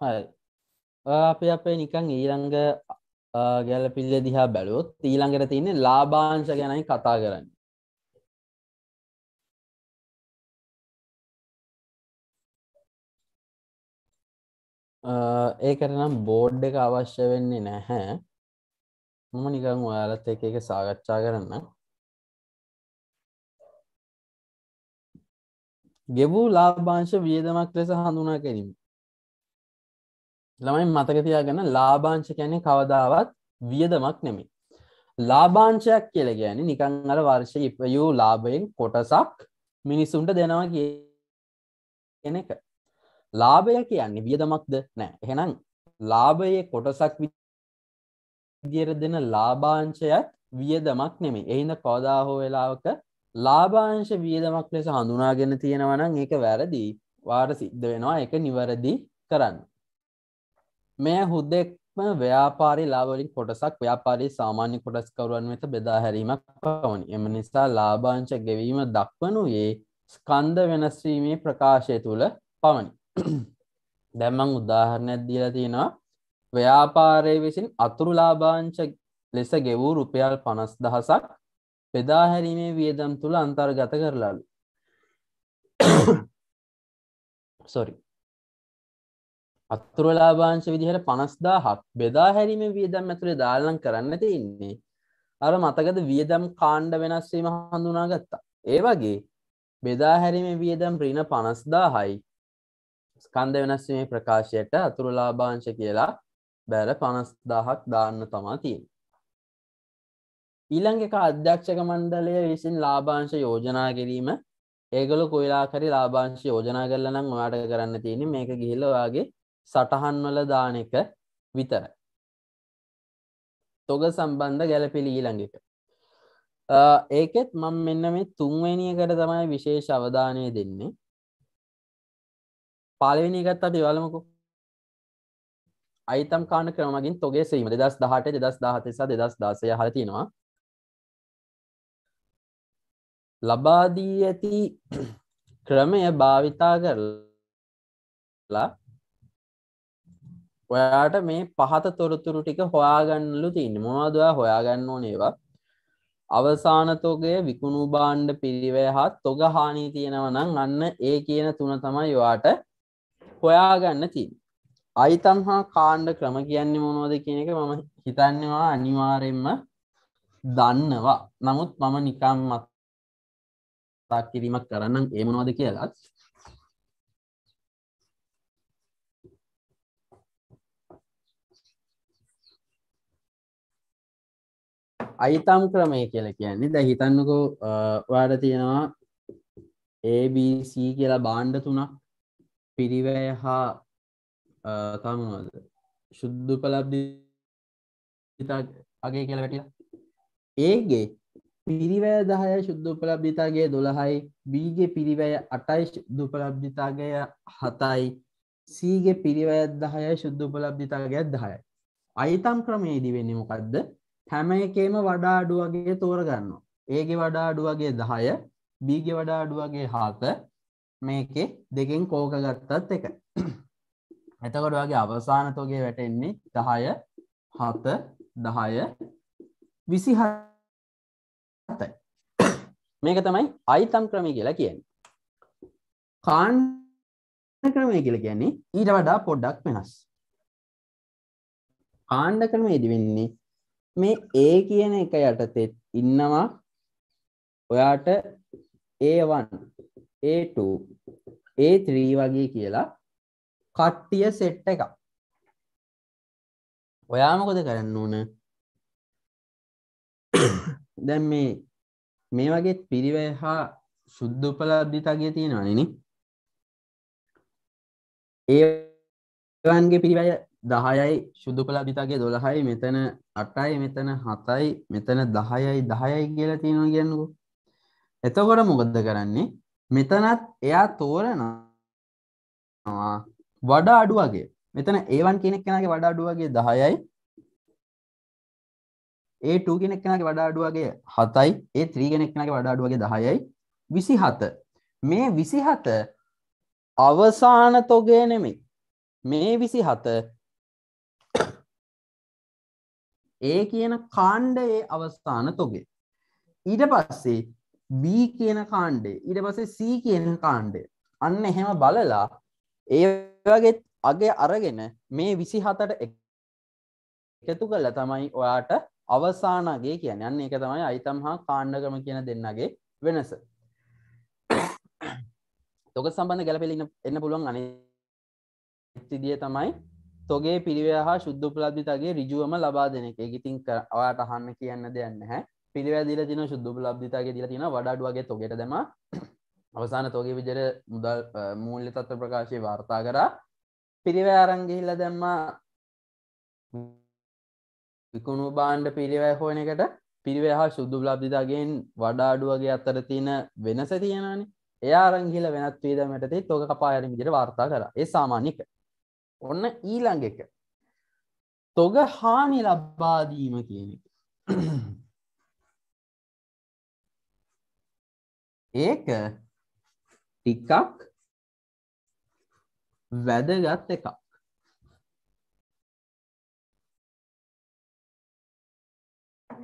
හරි අපි අපේ නිකං ඊළඟ ගැලපිල්ල දිහා බැලුවොත් ඊළඟට තියන්නේ ලාබාංශ ගැනයි කතා කරන්න ඒකටනම් බෝඩ් එක අවශ්‍ය වෙන්නේ නැහැ මම නිකං ඔයාලත් එක එක සාකච්ඡා කරන්න ගෙවූ ලාභාංශ වියදමක් ලෙස හඳුනා කිරීම ළමයි මතක තියාගන්න ලාභාංශ කියන්නේ කවදාවත් වියදමක් නෙමේ ලාභාංශයක් කියල ගැන නිකං අර වර්ෂ ඉපයූ ලාභයෙන් කොටසක් මිනිසුන්ට දෙනවා කිය එක ලාභය කියන්නේ වියදමක්ද නෑ එහෙනම් ලාභයේ කොටසක් විදිර දෙන ලාභාංශයත් වියදමක් නෙමේ එහිද කවදා හෝ වෙලාවක ලාභාංශ වියදමක් ලෙස හඳුනාගෙන තියෙනවනම් ඒක වැරදි වාට සිද්ධ වෙනවා එක නිවැරදි කරන්න මේ හුදෙක්ම ව්‍යාපාරි ලාබලින් කොටසක් ව්‍යාපාරි සාමාන්‍ය කොටස්කරුවන් වෙත බෙදා හැරීමක් පවනි එම නිසා ලාභාංච ගෙවීම දක්වනුයේ ස්කන්ධ වෙනස්වීමේ ප්‍රකාශය තුළ පවනි දැම්මං උදාහරණයක් දීලා තියෙනවා ව්‍යාපාරය විසින් අතුරු ලාභාංච ලෙස ගෙවූ රුපියල් පනස් දහසක් පෙදාහැරීමේ වියදම් තුළ අන්තර්ගත කරලාලු සොරි අත්තුරලාභාංශ විදිහට පනස්දා හක් බෙදා හැරීම වියදම් ඇතුළේ දාලන් කරන්න තින්නේ අර මතකද වියදම් කාණ්ඩ වෙනස්වීම හඳුනා ගත්තා ඒ වගේ බෙදා හැරීම වියදම් ප්‍රීණ පනස්දා හයි ස්කන්ද වෙනස්වීමේ ප්‍රකාශයට අතුරුලාභාංශ කියලා බැර පනස්දාහක් දාන්න තමා තියෙන ඊළංගක අධ්‍යක්ෂක මණ්ඩලය විසින් ලාභාංශ යෝජනා කිරීම ඒගොලු කොයිලාකරි ලාභාංශ යෝජනා කරලනම් ඔයාට කරන්න තියෙන මේක ගිහිල්ලවාගේ සටහන් වල දාන එක විතරයි. තොග සම්බන්ධ ගැලපිලි ඊළඟ එක. ඒකෙත් මම මෙන්න මේ තුන්වැනියකට තමයි විශේෂ අවධානය දෙන්නේ පාලවෙනි එකත් අපි වලමකු අයිතම් කාණ ක්‍රමගින් තොගේ සීම දෙදස් දහට දෙදස් දාහතෙසා දෙදස් දාසය හරතිෙනවා ලබාදී ඇති ක්‍රමය භාවිතා කරලා ඔයාට මේ පහත තොරතුරු ටික හොයාගන්නලු තින්න මොනවාදයා හොයාගන්න ඕනේවා අවසානතෝගේ විකුණු බාණ්ඩ පිරිවය හත් තොග හානී තියෙනවනම් අන්න ඒ කියන තුන තමයි යවාට හොයාගන්න තින් අයිතම් හා කාණ්ඩ ක්‍රම කියන්නේ මොනෝද කියන එක මම හිතන්නවා අනිවාරෙන්ම දන්නවා නමුත් මම නිකම් මත් තාක් කිරීමක් කරන්න ඒ මොනෝද කියලත් අයිතම් ක්‍රමය කියල කියන්නේ දැ හිතන්නකෝ වාඩ තියෙනවා ABC කියලා බාණ්ඩ තුනක් පිරිවැය හා තමුණද ශුද්ධ පලබ්දි අගේ කියල වැටිය ඒගේ පිරිවැය දහය ශුද්ධ උපලබ්ධිතාගේ දොළහයි බීගේ පිරිවැය අටයි දුපලබ්ධිතාගය හතයි සීගේ පිරිවැය දහය ශුද්ධ උපලබ්ධිතාගයක් දහයයි අයිතම් ක්‍රමයේදී වෙන්නේ මොකක්ද හැම එකේම වඩා අඩු වගේ තෝරගන්නවා. ඒගේ වඩා අඩු වගේ 10, බීගේ වඩා අඩු වගේ 7 මේකේ දෙකෙන් කෝක ගත්තත් එක. එතකොට ඔයාගේ අවසාන තෝගේ වැටෙන්නේ 10, 7, 10, 27යි. මේක තමයි අයිතම් ක්‍රමය කියලා කියන්නේ. කාන් ක්‍රමය කියලා කියන්නේ ඊට වඩා පොඩ්ඩක් වෙනස්. කාණ්ඩ ක්‍රමයේදී වෙන්නේ මේ ඒ කියන එක යටතෙත් ඉන්නවා ඔයාට A1 A2 A3 වගේ කියලා කට්ටිය සෙට් එකක් ඔයා මොකද කරන්න ඕන දැන් මේ මේ වගේ පිරිවැය හා සුද්ධ උපලබ්ධිතාගේ තියෙනවනනි ඒවන්ගේ පිරිවැය දහයයි ශුද්ධ පලාපිතාගේ දොළහයි මෙතන අටයි මෙතන හතයි මෙතන දහයයි දහයයි කියලා තියෙනවා කියන්නකු එතකොට මොකද කරන්නේ මෙතනත් එයා තෝරනවා වඩා අඩු වගේ මෙතන ඒවන් කෙනෙක් කෙනගේ වඩා අඩු වගේ දහයයි ඒ ටූ කෙනෙක් කෙනගේ වඩා අඩු වගේ හතයි ඒ ත්‍රී කෙනෙක් කෙනගේ වඩා අඩු වගේ දහයයි විසි හත මේ විසි හත අවසාන තොගේ නෙමෙයි මේ විසි හත ඒ කියන කාණ්ඩයේ අවස්ථාන තොගේ. ඊට පස්සේ B කියන කාණ්ඩේ ඊට පස්සේ C කියන කාණ්ඩය අන්න එහෙම බලලා ඒ වගේ අගේ අරගෙන මේ විසි හතට එකතු කල්ල තමයි ඔයාට අවසානගේ කියන යන්න එක තමයි අයිතම් හා කාණ්ඩකම කියන දෙන්නගේ වෙනස තොක සම්බන්ධ ගැලපෙලින්න එන්න පුළුවන් අනි සිදිය තමයි තොගේ පිළිවය හා ශුද්ධපලබ්ධිතගේ රිජුවම ලබා දෙනක ඉතින් ඔයාට අහන්න කියන්න දෙයන්න හැ පිළිවැදිල තින ශුද්ධපලබ්ධිතගේ දිල තින වඩඩුවගේ තොගෙට දෙම අවසාන තොගේ විජර මුදල් මූල්්‍ය තත්ව ප්‍රකාශය වාර්තා කරා පිරිවය අරංගිහිල්ල දැම්ම විකුණු බාණ්ඩ පිළිවය හෝන එකට පිරිවේ හා ශුද්ධ ලබ්ධිතාගෙන් වඩාඩුවගේ අතර තියෙන වෙනස තියෙනනි එයා අරංගිල වෙනත් වීදමටති තොක කපායන විදිර වාර්තා කර ඒ සාමානික ඔන්න ඊළඟ එක තොග හානි ලබ්බාදීම කියන එක ඒක ටිකක් වැදගත් එකක්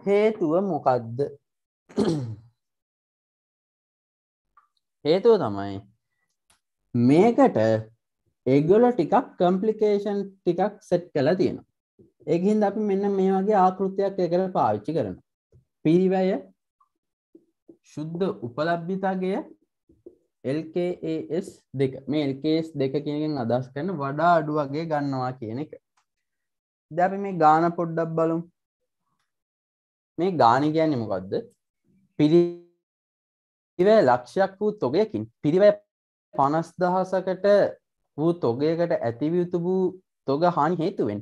හේතුව මොකක්ද හේතුව තමයි මේකට ඒගොල ටිකක් කම්පලිකේෂන් ටිකක් සෙට් කළ තියෙනවා. ඒහින්ද අපි මෙන්න මේ වගේ ආකෘතියක් එකල පාවිච්චි කරන. පිරිවැය ශුද්ධ උපලබ්භිතාගය LKAS දෙක මේ LKS දෙක කියනෙන් අදස් කරන වඩා අඩු වගේ ගන්නවා කියන එක දැප මේ ගාන පොඩ්ඩක් බලුම් මේ ගාන කියන්නේ මොකක්ද පිරිවැ ලක්ෂයක් වූ තොගයකින් පිරිවැ පනස් දහසකට වූ තොගයකට ඇතිවියුතු වූ තොග හානි හේතුවෙන්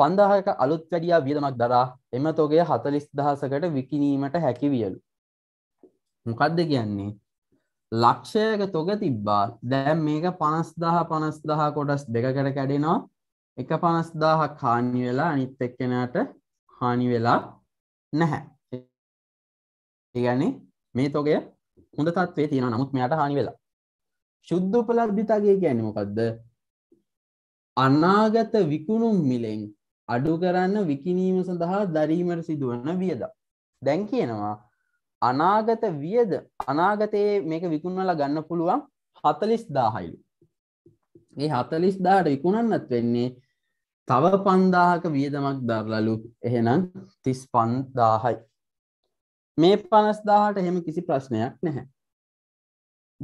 පන්දාහක අලුත් වැඩියා වියදමක් දරා එම තොගේ හතලිස් දහසකට විකිනීමට හැකිවියලු. මොකක්ද කියන්නේ. ලක්ෂයක තොග තිබ්බා දැම් මේක පනස්දාහ පනස්දාහ කොටස් දෙකකට කැඩෙනවා එක පනස්දාහක් හානි වෙලා අනිත් එක්කෙනට හානි වෙලා නැහැ. ඒගැන්නේ මේ තොගේ හොඳ තත්වේ තියෙන නමුත් මෙයට හානි වෙලා ශුද්ධ උපලබ්ධිතාගේ ගැන මොකක්ද අනාගත විකුණුම් මිලෙන් අඩු කරන්න විකිනීම සඳහා දරීමට සිදුවන වියද දැන් කියනවා අනාගත වියද අනාගතයේ මේක විකුණවල ගන්න පුළුවන් හතලිස් දාහයිලු මේ හතලිස් දාට විකුණන්නත් වෙන්නේ තව පන්දාහක වියදමක් දරලලු එහෙනම් තිස් පන්දාහයි මේ පනස්දාහට එහෙම කිසි ප්‍රශ්නයක් නැහැ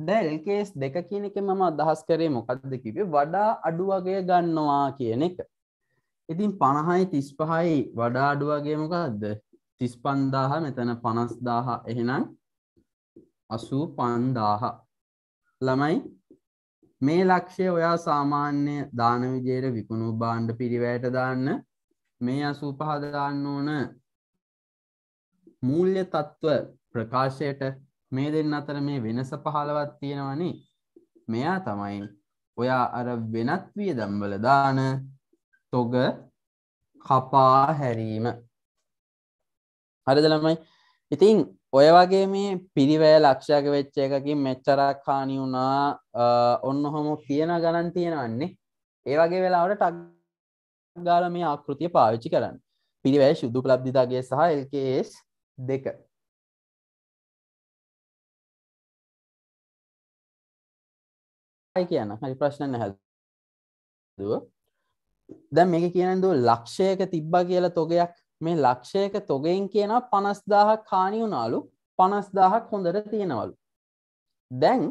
දැල්කේස් දෙක කියන එක මම අදහස් කරේ මොකක්ද කිවේ වඩා අඩු වගේ ගන්නවා කියන එක ඉතින් පණහයි තිස් පහයි වඩා අඩු වගේ මොකක්ද තිස් පන්දාහ මෙතන පනස්දාහ එහෙනම් අසූ පන්දාහ ළමයි මේ ලක්ෂය ඔයා සාමාන්‍ය දාන විජයට විකුණු බාණ්ඩ පිරිවැයට දාන්න මේ අසූ පහදාන්න ඕන මූල්‍ය තත්ත්ව ප්‍රකාශයට මේ දෙන්න අතර මේ වෙනස පහලවත් තියෙනවනි මෙයා තමයි ඔයා අර වෙනත් විය දම්වල දාන තොග කපා හැරීම හරිද ළමයි ඉතින් ඔය වගේ මේ පිරිවැය ලක්ෂයක වෙච්ච එකකින් මෙච්චරක් කානි වුණා ඔන්න හොම කියන ගණන් තියෙනවන්නේ ඒ වගේ වෙලාවට ටක් ගාල මේ ආකෘතිය පාවිච්චි කරන්න පිරිවැය ශුද්ධ ලබ්ධිතාගේ සහ එල්කස් දෙක ආයි කියන හරි ප්‍රශ්න නැහැ දුව දැන් මේක කියන දුව ලක්ෂයක තිබ්බා කියලා තොගයක් මේ ලක්ෂයක තොගෙන් කියනවා 50000ක් හානි වුණාලු 50000ක් හොඳට තියෙනවලු දැන්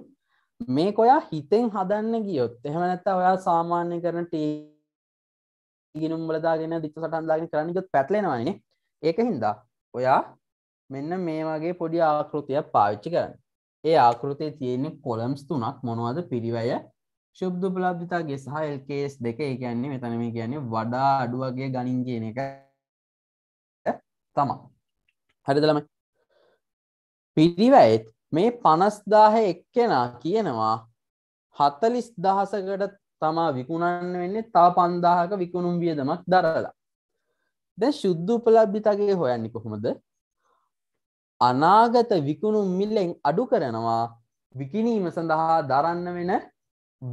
මේක ඔයා හිතෙන් හදන්න ගියොත් එහෙම නැත්නම් ඔයා සාමාන්‍ය කරන ටී ගිනුම් වල දාගෙන දික්ක සටහන් දාගෙන කරන්න ගියොත් පැටලෙනවනේ ඒක හින්දා ඔයා මෙන්න මේ වගේ පොඩි ආකෘතියක් පාවිච්චි කරන්න ඒ ආකෘතය තියෙන්නේ කොලම්ස් තුනක් මොනවද පිරිවය ශුබ්දු පලබ්ධතාගේ සහ එල්කේස් දෙක ඒ කියන්නේ මෙතන මේ කියන්නේ වඩා අඩුවගේ ගනින් කියන එක තමා හරිදළම පිරිවැත් මේ පනස්දාහ එක්කෙනා කියනවා හතලිස් දහසකට තමා විකුණන්න වෙන්නේ තා පන්දාහක විකුණුම් වියදමක් දරලා දැ ශුද්ධ උපලබ්ධිතගේ හොයන්නේ කොහොමද අනාගත විකුණුම් මිල්ලෙන් අඩු කරනවා විකිනීම සඳහා දරන්න වෙන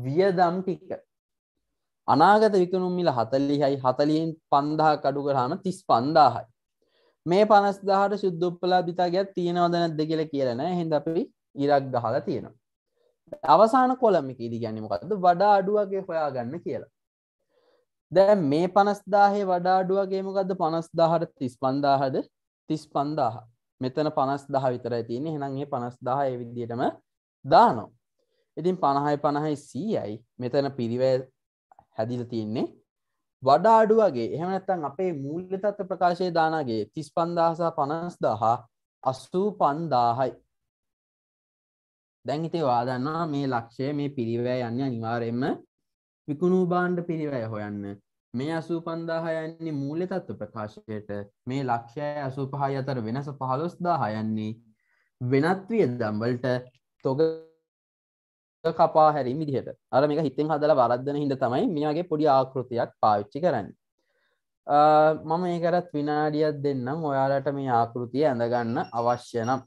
වියදම් ටික. අනාගත විකුණුම් මිල හතලිහයි හතලියෙන් පන්දා කඩු කරහම තිස් පන්දාහයි. මේ පනස්දාහට ශුද්ධප්පලා බිතාගයක් තියෙනවදනැද කියල කියලන හිද අපි ඉරක් ගහලා තියෙනවා. අවසාන කොළමිකිදී ගැනීමකක්ද වඩා අඩුවගේ හොයාගන්න කියලා. දැ මේ පනස්දාහේ වඩා අඩුවගේමකද පනස්දාහට තිස් පන්දාහද තිස් පන්දාහ මෙතන පනස් දහ විතරයි තියෙන හෙනම් ඒ පනස් දහ ඒ විදිටම දානෝ ඉතින් පණහයි පණහයි සීයයි මෙතන පිරිවැ හැදිල තියෙන්නේ වඩා අඩු වගේ එහෙමනැත්තන් අපේ මූල්‍යතත්ව ප්‍රකාශය දානගේ තිස් පන්දාසා පනස් දහා අස්තූ පන්දාහයි දැන්හිතේ වාදන්නා මේ ලක්ෂය මේ පිරිවෑ යන්න අනිවාරයෙන්ම විකුණූ බාණ්ඩ පිරිවැය හොයන්න මේ අසූ පන්දාහයන්නේ මූලෙ තත්ව ප්‍රකාශයට මේ ලක්ෂය අසූ පහය අතර වෙනස පහළොස් දාහයන්නේ වෙනත්විය දම්වලට තොග කපා හැරි මිදිහට අර මේක හිතෙන් හදල වරද්දන හිට තමයි මේගේ පොඩි ආකෘතියක් පාවිච්චි කරන්න මම ඒකරත් විනාඩියත් දෙන්නම් ඔයාලට මේ ආකෘතිය ඇඳගන්න අවශ්‍ය නම්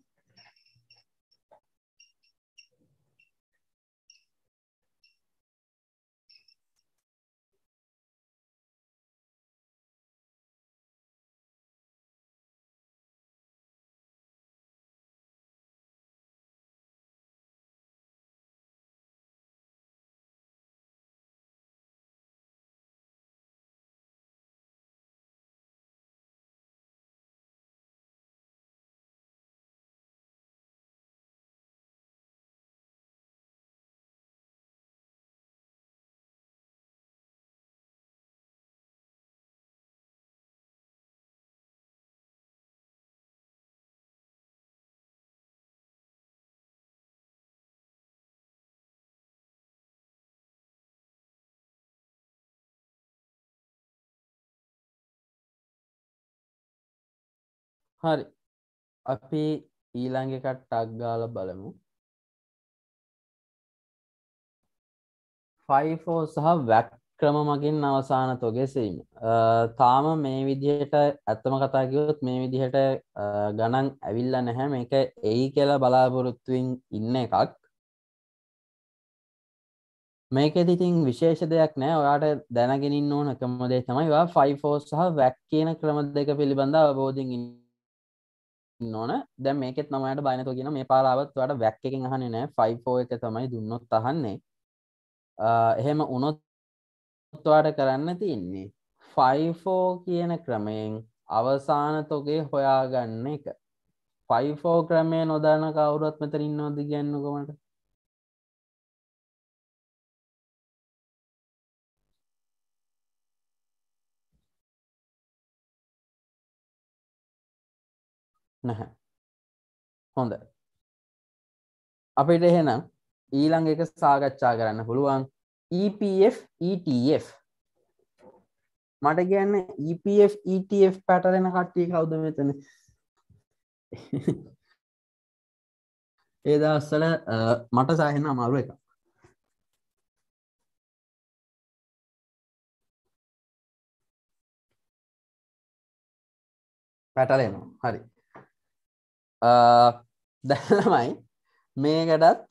හරි අපි ඊළඟ එකත් ටක් ගාල බලමු ෆයිෆෝ සහ වැක් ක්‍රම මගින් අවසාන තොගෙසීම තාම මේ විදිහට ඇත්තම කතාකිවොත් මේ විදිහට ගණන් ඇවිල්ල නැහැ මේක එයි කියලා බලාපොරොත්තුවෙන් ඉන්න එකක් මේක ඉතින් විශේෂ දෙයක් නෑ ඔයාට දැනගෙනින් ඕන කමදේ තමයි ෆයිෆෝ සහ වැක් කියන ක්‍රම දෙක පිළිබඳ අවබෝධින් ඉන්න ඕන දැ මේකෙත් නමයට බයනතු කියන මේ පාලාවත් වට වැැක් එකෙන් අහන නෑ ෆයිෆෝ එක තමයි දුන්නොත් අහන්නේ එහෙම උනොත්වාට කරන්න තියන්නේ ෆයිෆෝ කියන ක්‍රමයෙන් අවසාන තොගේ හොයාගන්න එක ෆයිෆෝ ක්‍රමය නොදාන කවුරත් මෙතරින් නොද ගැන්නකොමට නැහැ හොඳ අපිට එහෙනම් ඊළඟ එක සාකච්ඡා කරන්න පුළුවන් EPF ETF මට කියන්න EPF ETF පැටලෙන කට්ටිය කවුද මෙතන ඒ දවස්සල මට සාහෙන අමාරු එක පැටලෙනවා හරි දැලමයි මේකටත්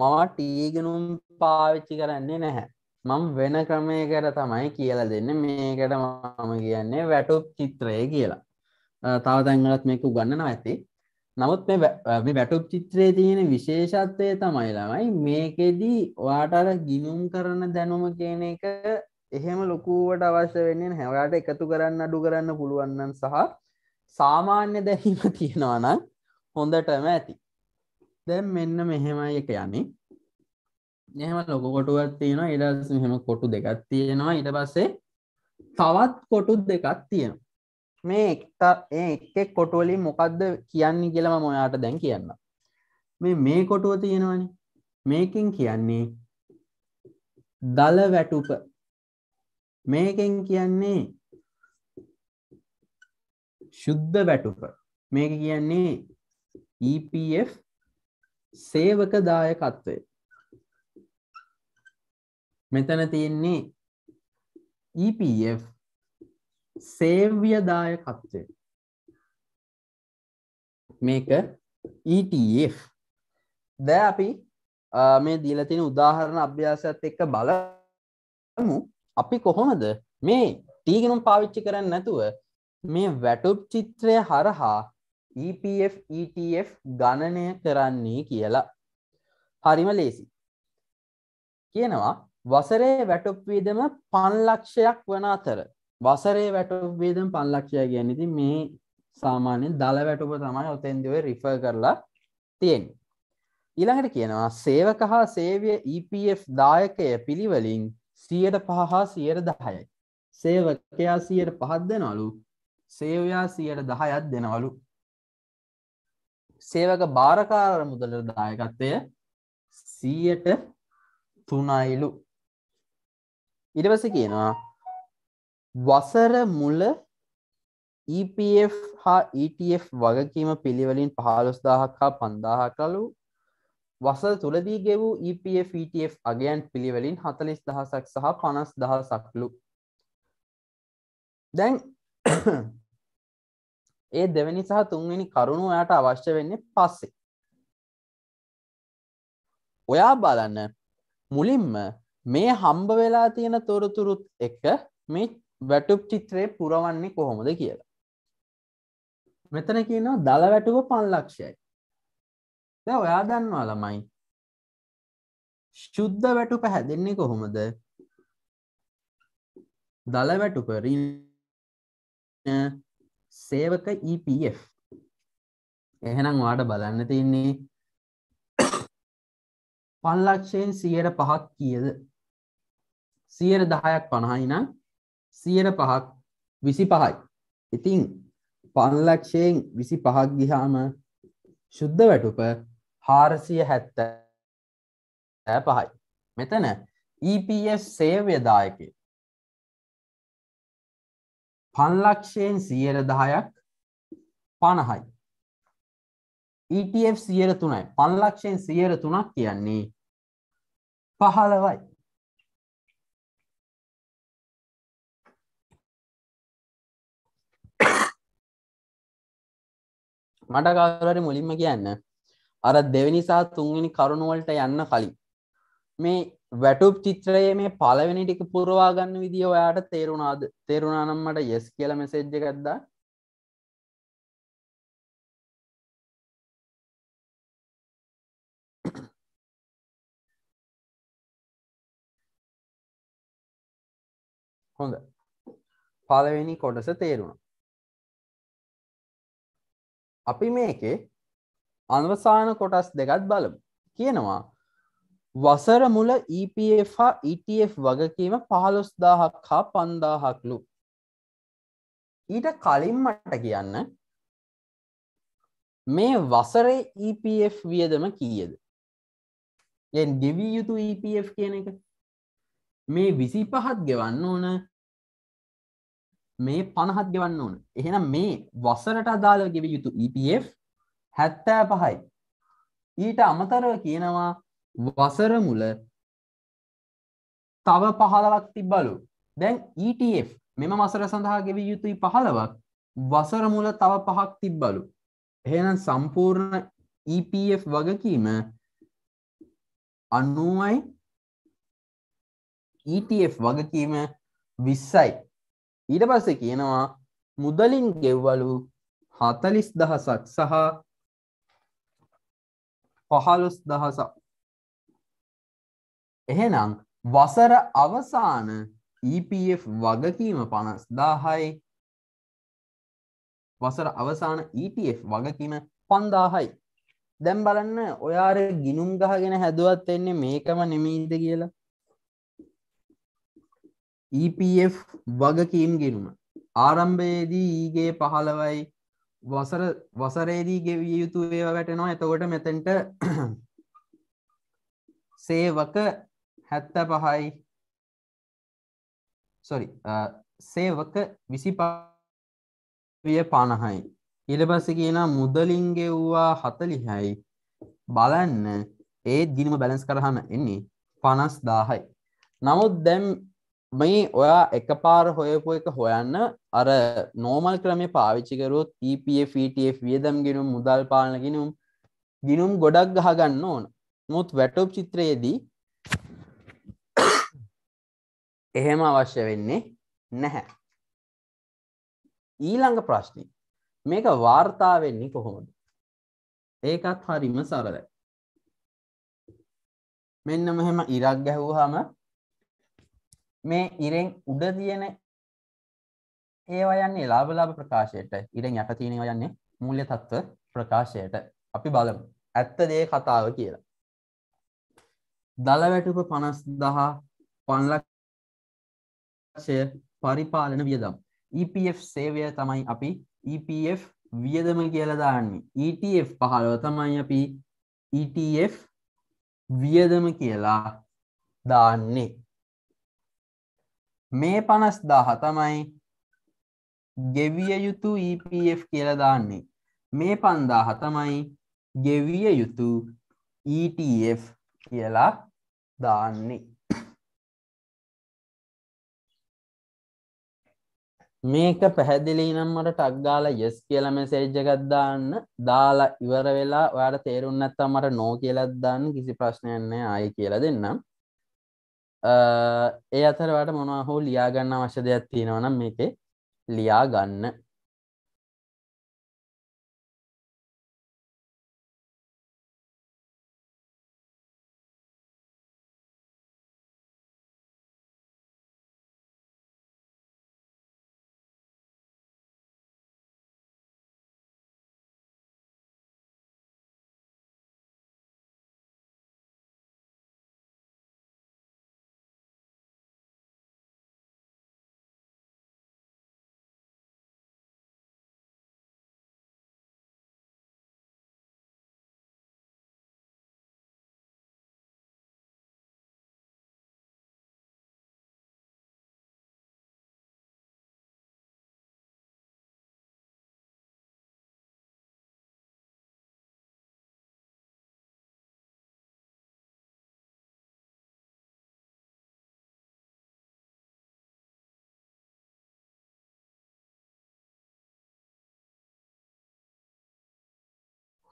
මම ටීගනුම් පාවිච්චි කරන්නේ නැහැ මම වෙන ක්‍රමයකට තමයි කියලා දෙන්න මේකට මම කියන්නේ වැටුප් චිත්‍රය කියලා තව තැන්ගලත් මේක උගන්නන ඇති නමුත් මේ වැටුප් චිත්‍රයේ තියෙන විශේෂත්වය තමයි ළමයි මේකෙදී වාටර ගිනුම් කරන දැනුම කියන එක එහෙම ලොකුවට අවශ්‍ය වෙන්නේ හැවට එකතු කරන්න අඩු කරන්න පුළුවන්නන් සහ සාමාන්‍ය දැහීම තියෙනවනම් හොඳටම ඇති දැම් මෙන්න මෙහෙමයි එක යන්නේ එහෙම ලොක කොටුවත් තියෙනවා ඉඩස් මෙහෙම කොටු දෙකක් තියෙනවා ඉට පස්සේ තවත් කොටු දෙකක් තියෙනවා මේ එක්ෙක් කොටුවලින් මොකක්ද කියන්න කියලම මොයාට දැන් කියන්න මේ මේ කොටුව තියෙනවන මේකින් කියන්නේ දල වැටුප මේකෙන් කියන්නේ ශුද්ධ වැටුප මේක කියන්නේ EPF සේවක දායකත්වය මෙතන තියෙන්නේ EPF සේව්‍ය දායකත්වය මේක ETF දැන් අපි මේ දීලා තියෙන උදාහරණ අභ්‍යාසයත් එක්ක බලමු අපි කොහොමද මේ ටීගෙනුම් පාවිච්චි කරන්නේ නැතුව මේ වැටුප් චිත්‍රය හරහා EPF ETF ගණනය කරන්නේ කියලා හරිම ලේසි කියනවා වසරේ වැටුප්වීදම පන්ලක්ෂයක් වන අතර වසරේ වැටුප්වීදම් පන්ලක්ෂය ගැනති මේ සාමාන්‍යෙන් දළ වැටුප තමයි ඔතෙන්දව රිෆ කරලා තියෙන් ඉළඟට කියනවා සේවක හා සේවිය EPF දායකය පිළිවලින් සියට පහහා සියයට දහයයි සේවකයා සියයට පහත් දෙනවලු සේවයා සියයට දහයත් දෙනවලු සේවක භාරකාර මුදල දායකත්වය සීයට තුනයිලු ඉඩවස කියනවා වසර මුල EPF හා ETF වගකීම පිළිවලින් පහලොස්දාහක් හා පන්දාහකලු වසර තුළදී ගෙවූ EPF ETF අගයන් පිළිවලින් හතලිස් දහසක් සහ පනස් දහසක්ලු දැන් ඒ දෙවැනි සහ තුන්වෙනි කරුණු ඔයාට අවශ්‍ය වෙන්නේ පස්සේ. ඔයා බලන්න මුලින්ම මේ හම්බ වෙලා තියෙන තොරතුරුත් එක මේ වැටුප් චිත්‍රය පුරවන්නේ කොහොමද කියලා. මෙතන කියනවා දළ වැටුව පන්ලක්ෂයයි. දැ ඔයා දන්නවා ළමයි. ශුද්ධ වැටුප හැදෙන්නේ කොහොමද දළ වැටුපරින් සේවක EPF එහෙනම් වාට බලන්න තියන්නේ පල්ලක්ෂයෙන් සියයට පහක් කියද සියයට දහයක් පණහයි නම් සියයට පහක් විසි පහයි ඉතිං පන්ලක්ෂයෙන් විසි පහක් ගිහාම ශුද්ධ වැටුප හාරසිය හැත්ත පහයි මෙතන EPF සේව්‍යදායකේ පන්ලක්ෂයෙන් සියයට දහයක් පණහයි. ETF සියයට තුනයි පන්ලක්ෂයෙන් සියයට තුනක් කියන්නේ පහළවයි. මට කවරට මුලින්ම කියන්න අර දෙවනි සහ තුන්වෙනි කරුණුවලට යන්න කලින් මේ වැටුප් චිත්‍රය මේ පලවෙනි ටික පුරවාගන්න විදිිය ඔයාට තේරුණාද තේරුණානම්මට යෙස් කියල මෙසෙජ්ජ එකක්ද හොඳ පලවෙනි කොටස තේරුණ අපි මේකේ අන්වසාන කොටස් දෙකත් බලමු කියනවා වසර මුල EPF හා ETF වගකීම පහළොස් දාහක් හා පන්දාහක්ලු ඊට කලින් මට කියන්න මේ වසරේ EPF වියදම කීයද යෙන් ගෙවී යුතු EPF කියන එක මේ විසි පහත් ගෙවන්න ඕන මේ පණහත් ගෙවන්න ඕන එහෙනම් මේ වසරට අදාළ ගෙව යුතු EPF හැත්තෑ පහයි ඊට අමතරව කියනවා වසර මුල තව පහලවක් තිබ්බලු දැන් ETF මෙම වසර සඳහා ගෙවිය යුතුයි පහලවක් වසර මුල තව පහක් තිබ්බලු එහෙනම් සම්පූර්ණ EPF වගකීම අනුවයි ETF වගකීම විස්සයි ඊට පස්සේ කියනවා මුදලින් ගෙව්වලු හතලිස් දහසක් සහ පහළොස් දහසක් එහෙනම් වසර අවසාන EPF වගකීම පනස්දාහයි වසර අවසාන EPF වගකීම පන්දාහයි දැම් බලන්න ඔයාර ගිනුම් ගහගෙන හැදුවත් එන්නේ මේකම නෙමීද කියලා EPF වගකීම් ගෙනුම ආරම්භයේදී ඊගේ පහළවයි වසර වසරේදී ගෙවිය යුතු ඒව වැටෙනවා එතකොට මෙතැන්ට සේවක හැත්ත පහයි සොරි uh, සේවක විසි විය පණහයි ඉළබස කියන මුදලින් ගෙව්වා හතලිහයි බලන්න ඒත් ගිනිම බැලන්ස් කරහම එන්නේ පනස් දාහයි නමුත් දැම් මේ ඔයා එක පාර හොයපු එක හොයන්න අර නෝමල් ක්‍රමය පාවිච්චිකරුත් EPFටF e වියදම් ගෙනුම් මුදල් පාලන ගෙනුම් ගිනුම් ගොඩක් ගහගන්න ඕන මුත් වැටෝප් චිත්‍රයේදී එහෙම අවශ්‍ය වෙන්නේ නැහැ. ඊළඟ ප්‍රශ්නය මේක වාර්තා වෙන්නේ කොහොමද? ඒකත් හරිම සරලයි. මෙන්න මෙහෙම ඉරක් ගැහුවාම මේ ඉරෙන් උඩ තියෙන ඒවා යන්නේ ලාභ ලාභ ප්‍රකාශයට. ඉරෙන් යට තියෙන ඒවා යන්නේ මූල්‍ය තත්ත්ව ප්‍රකාශයට. අපි බලමු. ඇත්ත දේ කතාව කියලා. දල වැටුප 50000 5 ලක්ෂ ක්ෂය පරිපාලන වියදම් EPF සේවය තමයි අපි EPF වියදම කියලදාන්නේ ETF පහළව තමයි අපි ETF වියදම කියලා දාන්නේ මේ පනස් දාහ තමයි ගෙවිය යුතු EPF කියලදාන්නේ මේ පන්දාහ තමයි ගෙවිය යුතු ETF කියලා දාන්නේ මේක පැහැදිලි නම් මට ටක් ගාලා යෙස් කියලා මෙසේජ් එකක් දාන්න දාලා ඉවර වෙලා ඔයාට තේරුම් නැත්තම් මට නෝ කියලාත් දාන්න කිසි ප්‍රශ්නයක් නැහැ ආයි කියලා දෙන්නම්. ඒ අතර ඔයාට මොනවා හෝ ලියා ගන්න අවශ්‍ය දෙයක් තියෙනවා නම් මේකේ ලියා ගන්න.